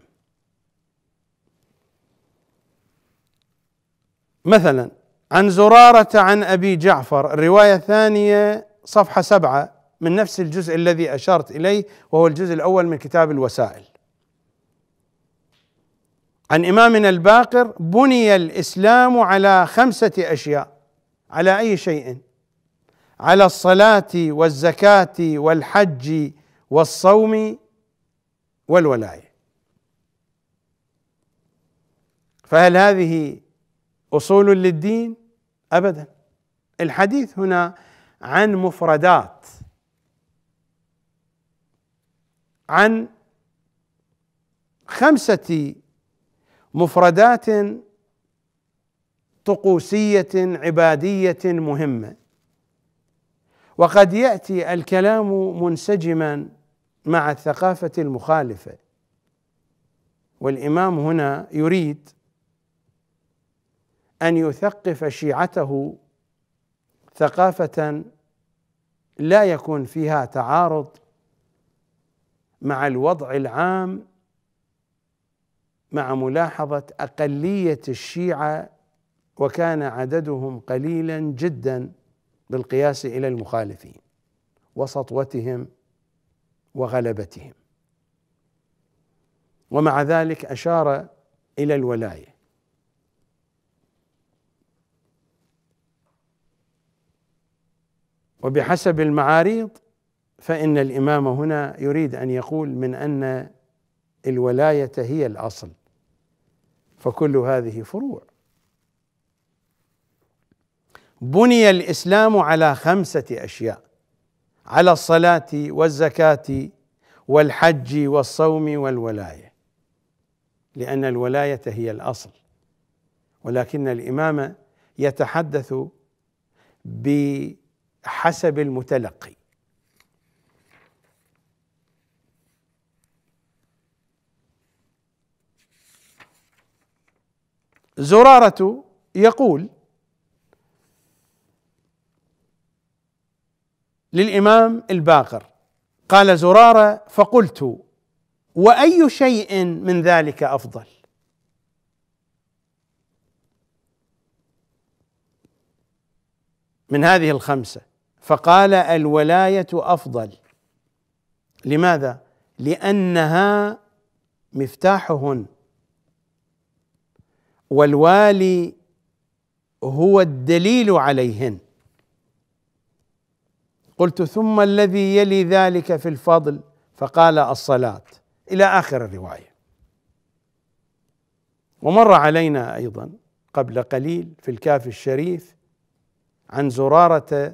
مثلا عن زراره عن ابي جعفر الروايه الثانيه صفحه سبعه من نفس الجزء الذي اشرت اليه وهو الجزء الاول من كتاب الوسائل عن امامنا الباقر بني الاسلام على خمسه اشياء على اي شيء على الصلاه والزكاه والحج والصوم والولايه فهل هذه اصول للدين ابدا الحديث هنا عن مفردات عن خمسه مفردات طقوسيه عباديه مهمه وقد ياتي الكلام منسجما مع الثقافة المخالفة والإمام هنا يريد أن يثقف شيعته ثقافة لا يكون فيها تعارض مع الوضع العام مع ملاحظة أقلية الشيعة وكان عددهم قليلا جدا بالقياس إلى المخالفين وسطوتهم وغلبتهم ومع ذلك اشار الى الولايه وبحسب المعاريض فان الامام هنا يريد ان يقول من ان الولايه هي الاصل فكل هذه فروع بني الاسلام على خمسه اشياء على الصلاة والزكاة والحج والصوم والولاية لأن الولاية هي الأصل ولكن الإمام يتحدث بحسب المتلقي زرارة يقول للامام الباقر قال زراره فقلت واي شيء من ذلك افضل من هذه الخمسه فقال الولايه افضل لماذا لانها مفتاحهن والوالي هو الدليل عليهن قلت ثم الذي يلي ذلك في الفضل فقال الصلاة إلى آخر الرواية ومر علينا أيضا قبل قليل في الكاف الشريف عن زرارة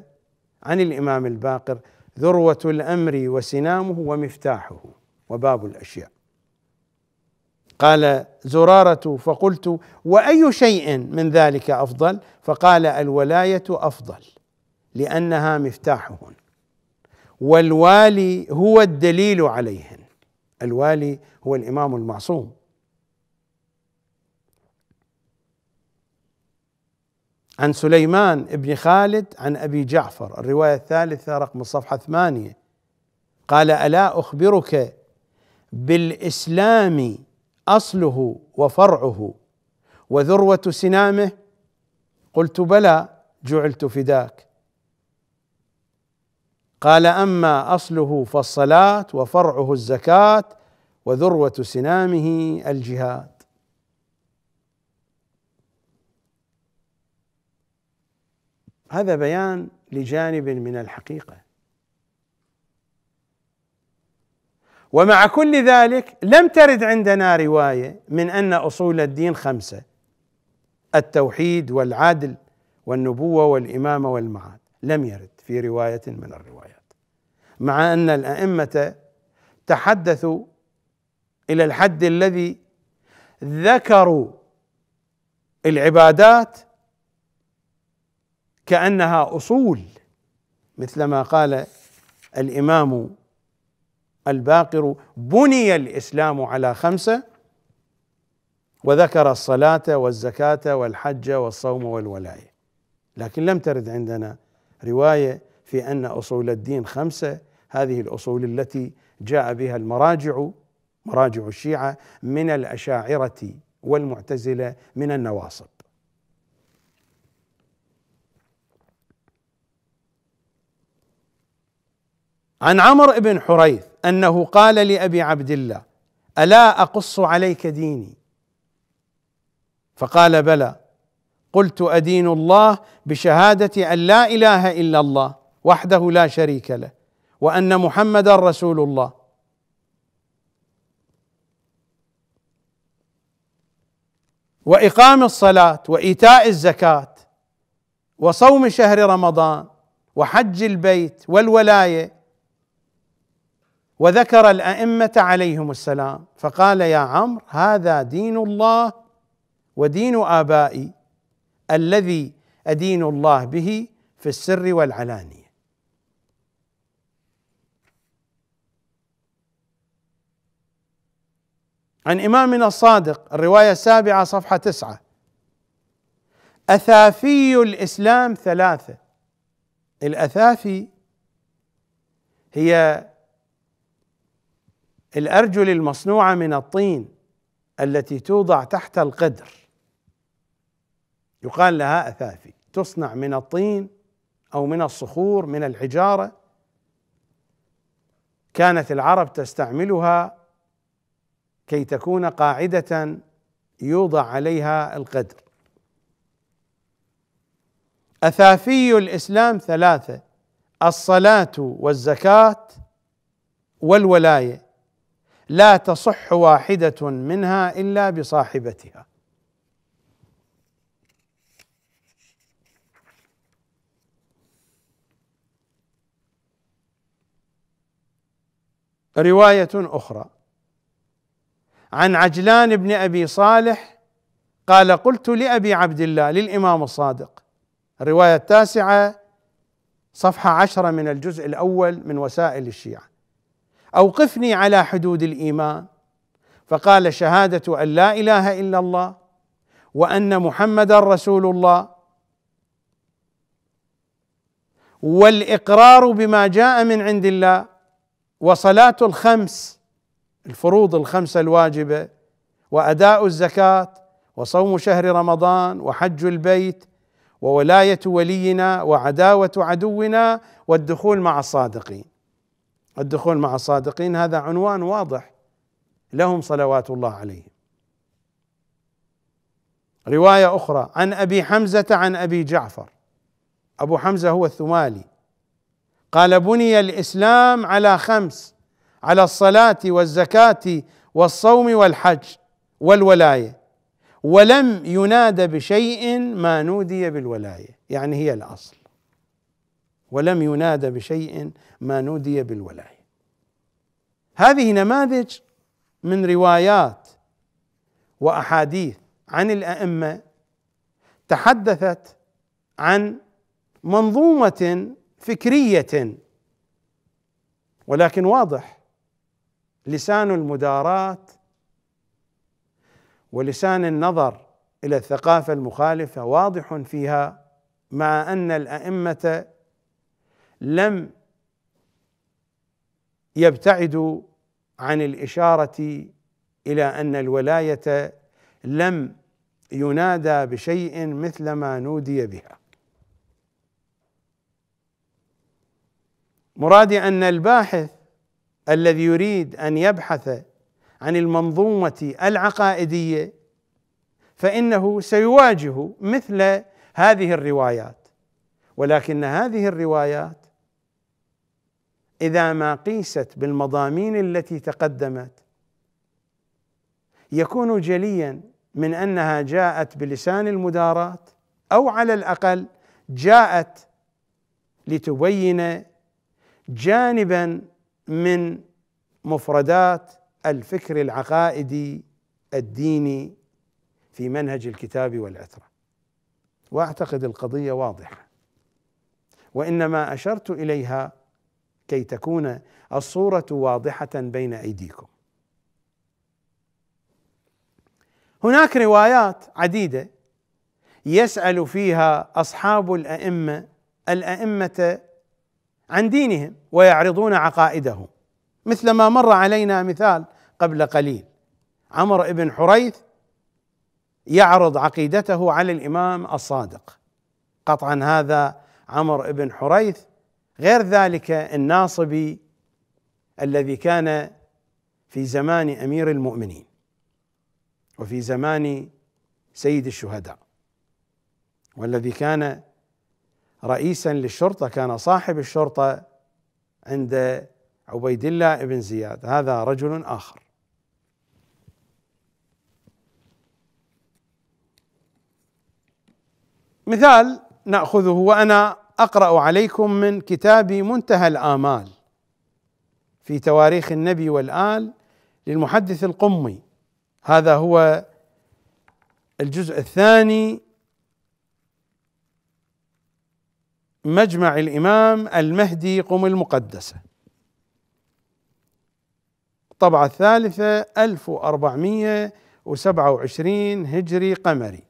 عن الإمام الباقر ذروة الأمر وسنامه ومفتاحه وباب الأشياء قال زرارة فقلت وأي شيء من ذلك أفضل فقال الولاية أفضل لأنها مفتاحهن والوالي هو الدليل عليهن الوالي هو الإمام المعصوم عن سليمان بن خالد عن أبي جعفر الرواية الثالثة رقم الصفحة ثمانيه قال ألا أخبرك بالإسلام أصله وفرعه وذروة سنامه قلت بلى جعلت فداك قال اما اصله فالصلاه وفرعه الزكاه وذروه سنامه الجهاد هذا بيان لجانب من الحقيقه ومع كل ذلك لم ترد عندنا روايه من ان اصول الدين خمسه التوحيد والعدل والنبوه والامامه والمعاد لم يرد في روايه من الروايات مع ان الائمه تحدثوا الى الحد الذي ذكروا العبادات كانها اصول مثل ما قال الامام الباقر بني الاسلام على خمسه وذكر الصلاه والزكاه والحج والصوم والولايه لكن لم ترد عندنا روايه في ان اصول الدين خمسه هذه الاصول التي جاء بها المراجع مراجع الشيعه من الاشاعره والمعتزله من النواصب عن عمر بن حريث انه قال لابي عبد الله الا اقص عليك ديني فقال بلى قلت ادين الله بشهاده ان لا اله الا الله وحده لا شريك له وان محمدا رسول الله واقام الصلاه وايتاء الزكاه وصوم شهر رمضان وحج البيت والولايه وذكر الائمه عليهم السلام فقال يا عمرو هذا دين الله ودين ابائي الذي ادين الله به في السر والعلانيه عن إمامنا الصادق الرواية السابعة صفحة تسعة أثافي الإسلام ثلاثة الأثافي هي الأرجل المصنوعة من الطين التي توضع تحت القدر يقال لها أثافي تصنع من الطين أو من الصخور من الحجارة كانت العرب تستعملها كي تكون قاعده يوضع عليها القدر اثافي الاسلام ثلاثه الصلاه والزكاه والولايه لا تصح واحده منها الا بصاحبتها روايه اخرى عن عجلان بن ابي صالح قال قلت لابي عبد الله للامام الصادق الروايه التاسعه صفحه عشره من الجزء الاول من وسائل الشيعه اوقفني على حدود الايمان فقال شهاده ان لا اله الا الله وان محمدا رسول الله والاقرار بما جاء من عند الله وصلاه الخمس الفروض الخمسه الواجبه واداء الزكاه وصوم شهر رمضان وحج البيت وولايه ولينا وعداوه عدونا والدخول مع الصادقين الدخول مع الصادقين هذا عنوان واضح لهم صلوات الله عليهم روايه اخرى عن ابي حمزه عن ابي جعفر ابو حمزه هو الثمالي قال بني الاسلام على خمس على الصلاه والزكاه والصوم والحج والولايه ولم يناد بشيء ما نودي بالولايه يعني هي الاصل ولم يناد بشيء ما نودي بالولايه هذه نماذج من روايات واحاديث عن الائمه تحدثت عن منظومه فكريه ولكن واضح لسان المداراة ولسان النظر الى الثقافه المخالفه واضح فيها مع ان الائمه لم يبتعدوا عن الاشاره الى ان الولايه لم ينادى بشيء مثل ما نودي بها مرادي ان الباحث الذي يريد ان يبحث عن المنظومه العقائديه فانه سيواجه مثل هذه الروايات ولكن هذه الروايات اذا ما قيست بالمضامين التي تقدمت يكون جليا من انها جاءت بلسان المدارات او على الاقل جاءت لتبين جانبا من مفردات الفكر العقائدي الديني في منهج الكتاب والعتره واعتقد القضيه واضحه وانما اشرت اليها كي تكون الصوره واضحه بين ايديكم هناك روايات عديده يسال فيها اصحاب الائمه الائمه عن دينهم ويعرضون عقائدهم مثل ما مر علينا مثال قبل قليل عمر بن حريث يعرض عقيدته على الامام الصادق قطعا هذا عمر بن حريث غير ذلك الناصبي الذي كان في زمان امير المؤمنين وفي زمان سيد الشهداء والذي كان رئيسا للشرطه كان صاحب الشرطه عند عبيد الله بن زياد هذا رجل اخر مثال ناخذه وانا اقرا عليكم من كتاب منتهى الامال في تواريخ النبي والال للمحدث القمي هذا هو الجزء الثاني مجمع الإمام المهدي قم المقدسة الطبعة الثالثة 1427 هجري قمري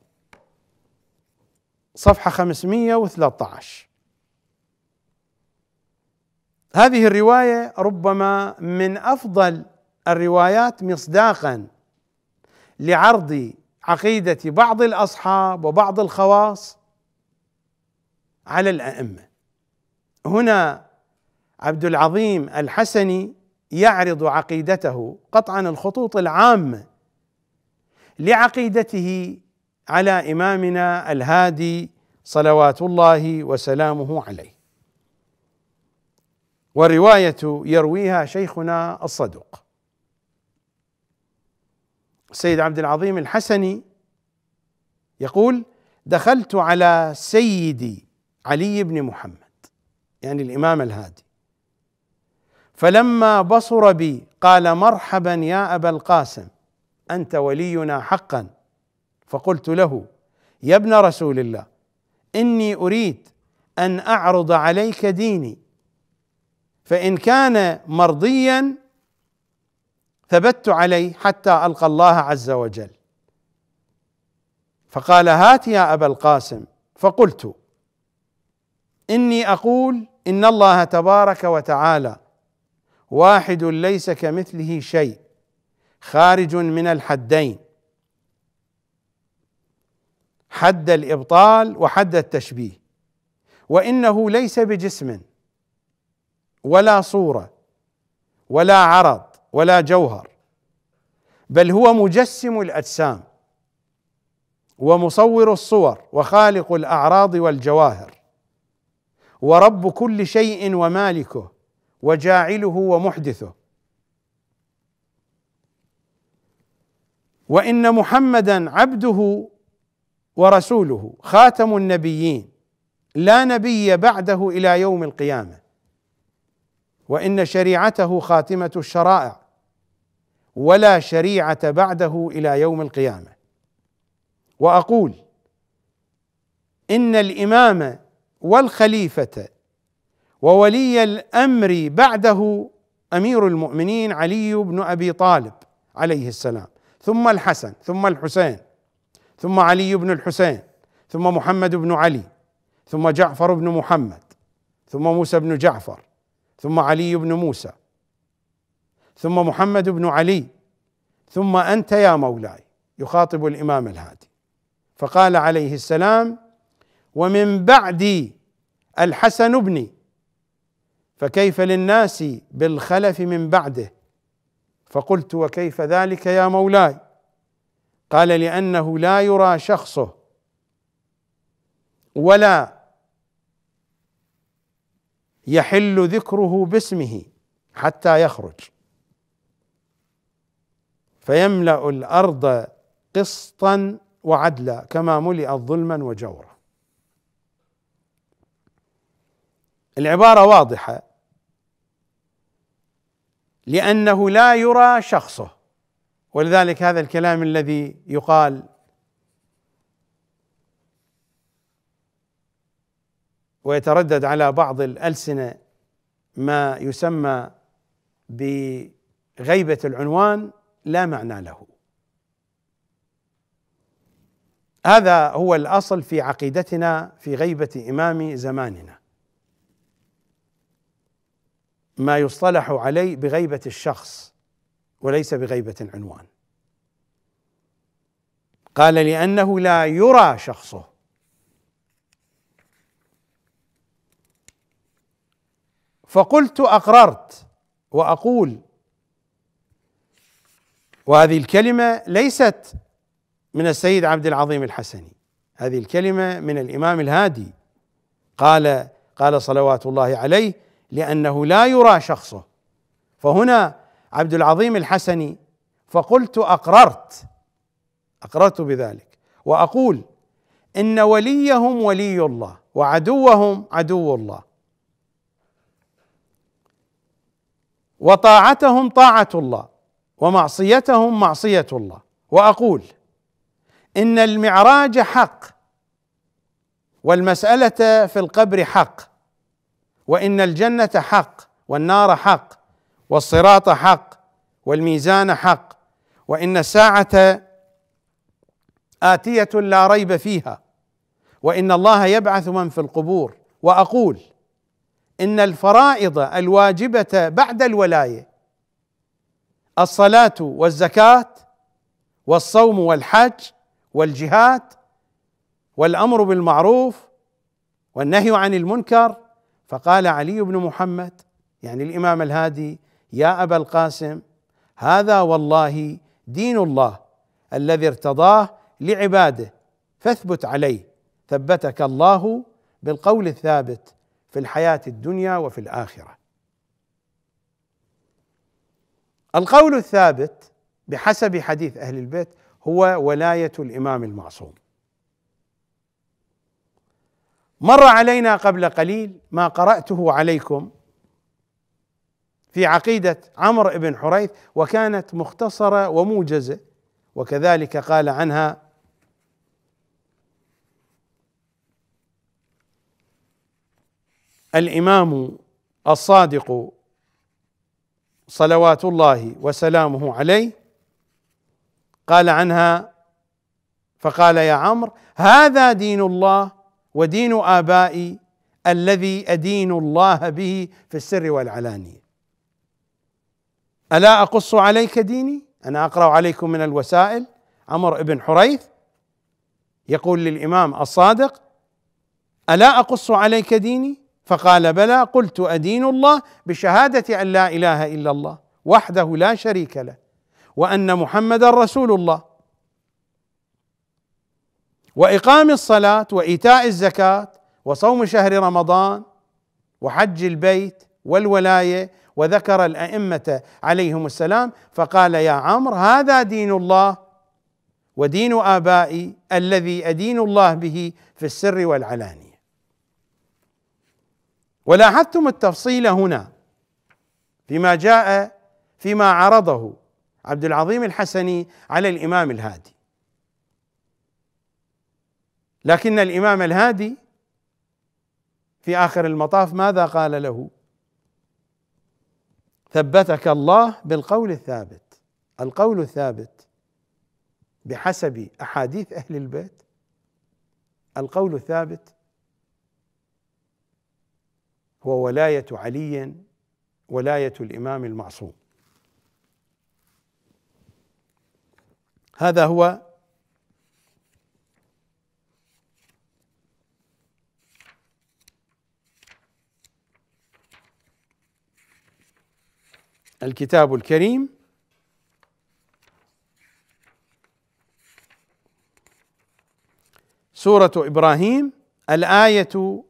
صفحة 513 هذه الرواية ربما من أفضل الروايات مصداقا لعرض عقيدة بعض الأصحاب وبعض الخواص على الائمه هنا عبد العظيم الحسني يعرض عقيدته قطعا الخطوط العامه لعقيدته على امامنا الهادي صلوات الله وسلامه عليه وروايه يرويها شيخنا الصدوق السيد عبد العظيم الحسني يقول دخلت على سيدي علي بن محمد يعني الامام الهادي فلما بصر بي قال مرحبا يا ابا القاسم انت ولينا حقا فقلت له يا ابن رسول الله اني اريد ان اعرض عليك ديني فان كان مرضيا ثبت عليه حتى القى الله عز وجل فقال هات يا ابا القاسم فقلت اني اقول ان الله تبارك وتعالى واحد ليس كمثله شيء خارج من الحدين حد الابطال وحد التشبيه وانه ليس بجسم ولا صوره ولا عرض ولا جوهر بل هو مجسم الاجسام ومصور الصور وخالق الاعراض والجواهر ورب كل شيء ومالكه وجاعله ومحدثه وان محمدا عبده ورسوله خاتم النبيين لا نبي بعده الى يوم القيامه وان شريعته خاتمه الشرائع ولا شريعه بعده الى يوم القيامه واقول ان الامام والخليفه وولي الامر بعده امير المؤمنين علي بن ابي طالب عليه السلام ثم الحسن ثم الحسين ثم علي بن الحسين ثم محمد بن علي ثم جعفر بن محمد ثم موسى بن جعفر ثم علي بن موسى ثم محمد بن علي ثم انت يا مولاي يخاطب الامام الهادي فقال عليه السلام ومن بعدي الحسن ابني فكيف للناس بالخلف من بعده فقلت وكيف ذلك يا مولاي قال لانه لا يرى شخصه ولا يحل ذكره باسمه حتى يخرج فيملا الارض قسطا وعدلا كما ملئت ظلما وجورا العباره واضحه لانه لا يرى شخصه ولذلك هذا الكلام الذي يقال ويتردد على بعض الالسنه ما يسمى بغيبه العنوان لا معنى له هذا هو الاصل في عقيدتنا في غيبه امام زماننا ما يصطلح عليه بغيبة الشخص وليس بغيبة العنوان قال لأنه لا يرى شخصه فقلت أقررت وأقول وهذه الكلمة ليست من السيد عبد العظيم الحسني هذه الكلمة من الإمام الهادي قال قال صلوات الله عليه لأنه لا يرى شخصه فهنا عبد العظيم الحسني فقلت أقررت أقررت بذلك وأقول إن وليهم ولي الله وعدوهم عدو الله وطاعتهم طاعة الله ومعصيتهم معصية الله وأقول إن المعراج حق والمسألة في القبر حق وان الجنه حق والنار حق والصراط حق والميزان حق وان الساعه اتيه لا ريب فيها وان الله يبعث من في القبور واقول ان الفرائض الواجبه بعد الولايه الصلاه والزكاه والصوم والحج والجهاد والامر بالمعروف والنهي عن المنكر فقال علي بن محمد يعني الامام الهادي يا ابا القاسم هذا والله دين الله الذي ارتضاه لعباده فاثبت عليه ثبتك الله بالقول الثابت في الحياه الدنيا وفي الاخره القول الثابت بحسب حديث اهل البيت هو ولايه الامام المعصوم مر علينا قبل قليل ما قراته عليكم في عقيده عمرو بن حريث وكانت مختصره وموجزه وكذلك قال عنها الامام الصادق صلوات الله وسلامه عليه قال عنها فقال يا عمرو هذا دين الله ودين آبائي الذي أدين الله به في السر والعلانية ألا أقص عليك ديني أنا أقرأ عليكم من الوسائل عمر بن حريث يقول للإمام الصادق ألا أقص عليك ديني فقال بلى قلت أدين الله بشهادة أن لا إله إلا الله وحده لا شريك له وأن محمدا رسول الله واقام الصلاه وايتاء الزكاه وصوم شهر رمضان وحج البيت والولايه وذكر الائمه عليهم السلام فقال يا عمرو هذا دين الله ودين ابائي الذي ادين الله به في السر والعلانيه ولاحظتم التفصيل هنا فيما جاء فيما عرضه عبد العظيم الحسني على الامام الهادي لكن الامام الهادي في اخر المطاف ماذا قال له؟ ثبتك الله بالقول الثابت القول الثابت بحسب احاديث اهل البيت القول الثابت هو ولايه علي ولايه الامام المعصوم هذا هو الكتاب الكريم سورة إبراهيم الآية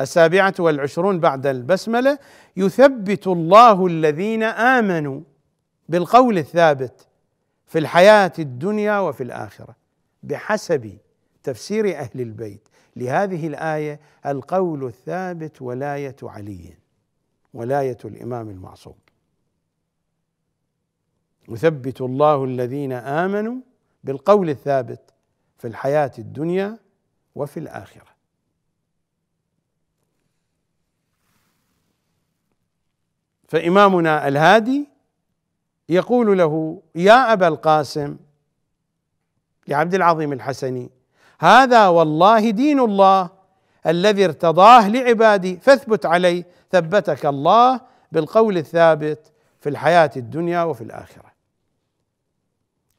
السابعة والعشرون بعد البسملة يثبت الله الذين آمنوا بالقول الثابت في الحياة الدنيا وفي الآخرة بحسب تفسير أهل البيت لهذه الآية القول الثابت ولاية علي ولاية الإمام المعصوم يثبت الله الذين امنوا بالقول الثابت في الحياه الدنيا وفي الاخره فامامنا الهادي يقول له يا ابا القاسم لعبد العظيم الحسني هذا والله دين الله الذي ارتضاه لعبادي فاثبت عليه ثبتك الله بالقول الثابت في الحياه الدنيا وفي الاخره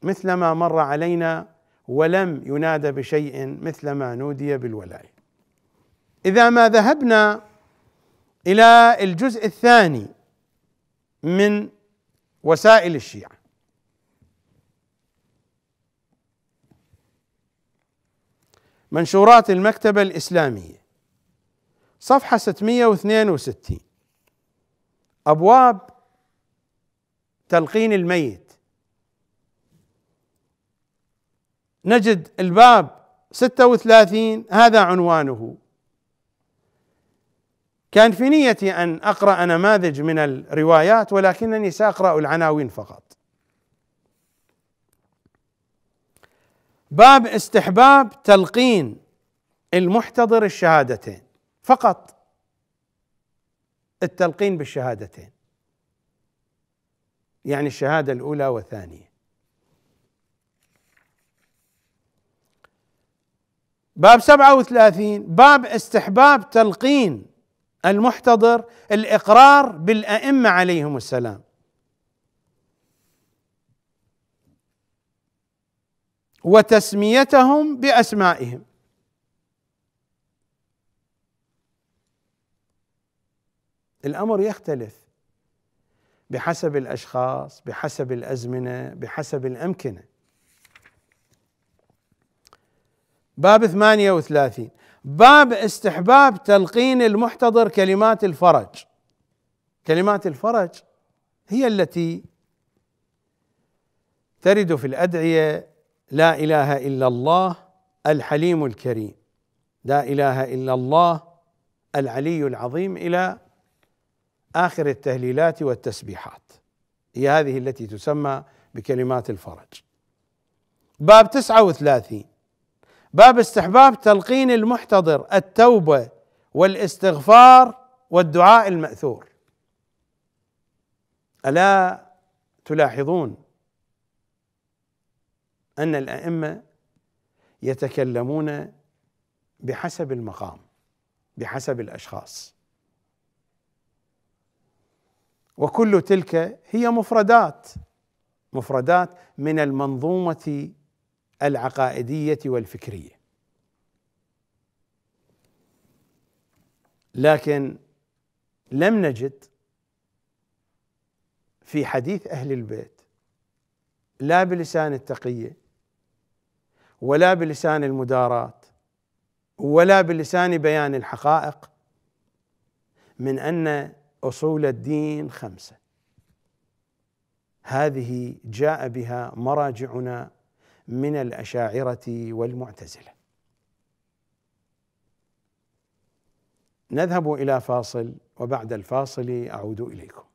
مثل ما مر علينا ولم ينادى بشيء مثل ما نودي بالولايه اذا ما ذهبنا الى الجزء الثاني من وسائل الشيعه منشورات المكتبه الاسلاميه صفحه 662 ابواب تلقين الميت نجد الباب 36 هذا عنوانه كان في نيتي ان اقرا نماذج من الروايات ولكنني ساقرا العناوين فقط. باب استحباب تلقين المحتضر الشهادتين فقط التلقين بالشهادتين يعني الشهاده الاولى والثانيه باب 37 باب استحباب تلقين المحتضر الاقرار بالائمه عليهم السلام وتسميتهم باسمائهم الامر يختلف بحسب الاشخاص بحسب الازمنه بحسب الامكنه باب 38 باب استحباب تلقين المحتضر كلمات الفرج كلمات الفرج هي التي ترد في الادعيه لا اله الا الله الحليم الكريم لا اله الا الله العلي العظيم الى اخر التهليلات والتسبيحات هي هذه التي تسمى بكلمات الفرج باب 39 باب استحباب تلقين المحتضر التوبه والاستغفار والدعاء الماثور الا تلاحظون ان الائمه يتكلمون بحسب المقام بحسب الاشخاص وكل تلك هي مفردات مفردات من المنظومه العقائديه والفكريه لكن لم نجد في حديث اهل البيت لا بلسان التقيه ولا بلسان المدارات ولا بلسان بيان الحقائق من ان اصول الدين خمسه هذه جاء بها مراجعنا من الاشاعره والمعتزله نذهب الى فاصل وبعد الفاصل اعود اليكم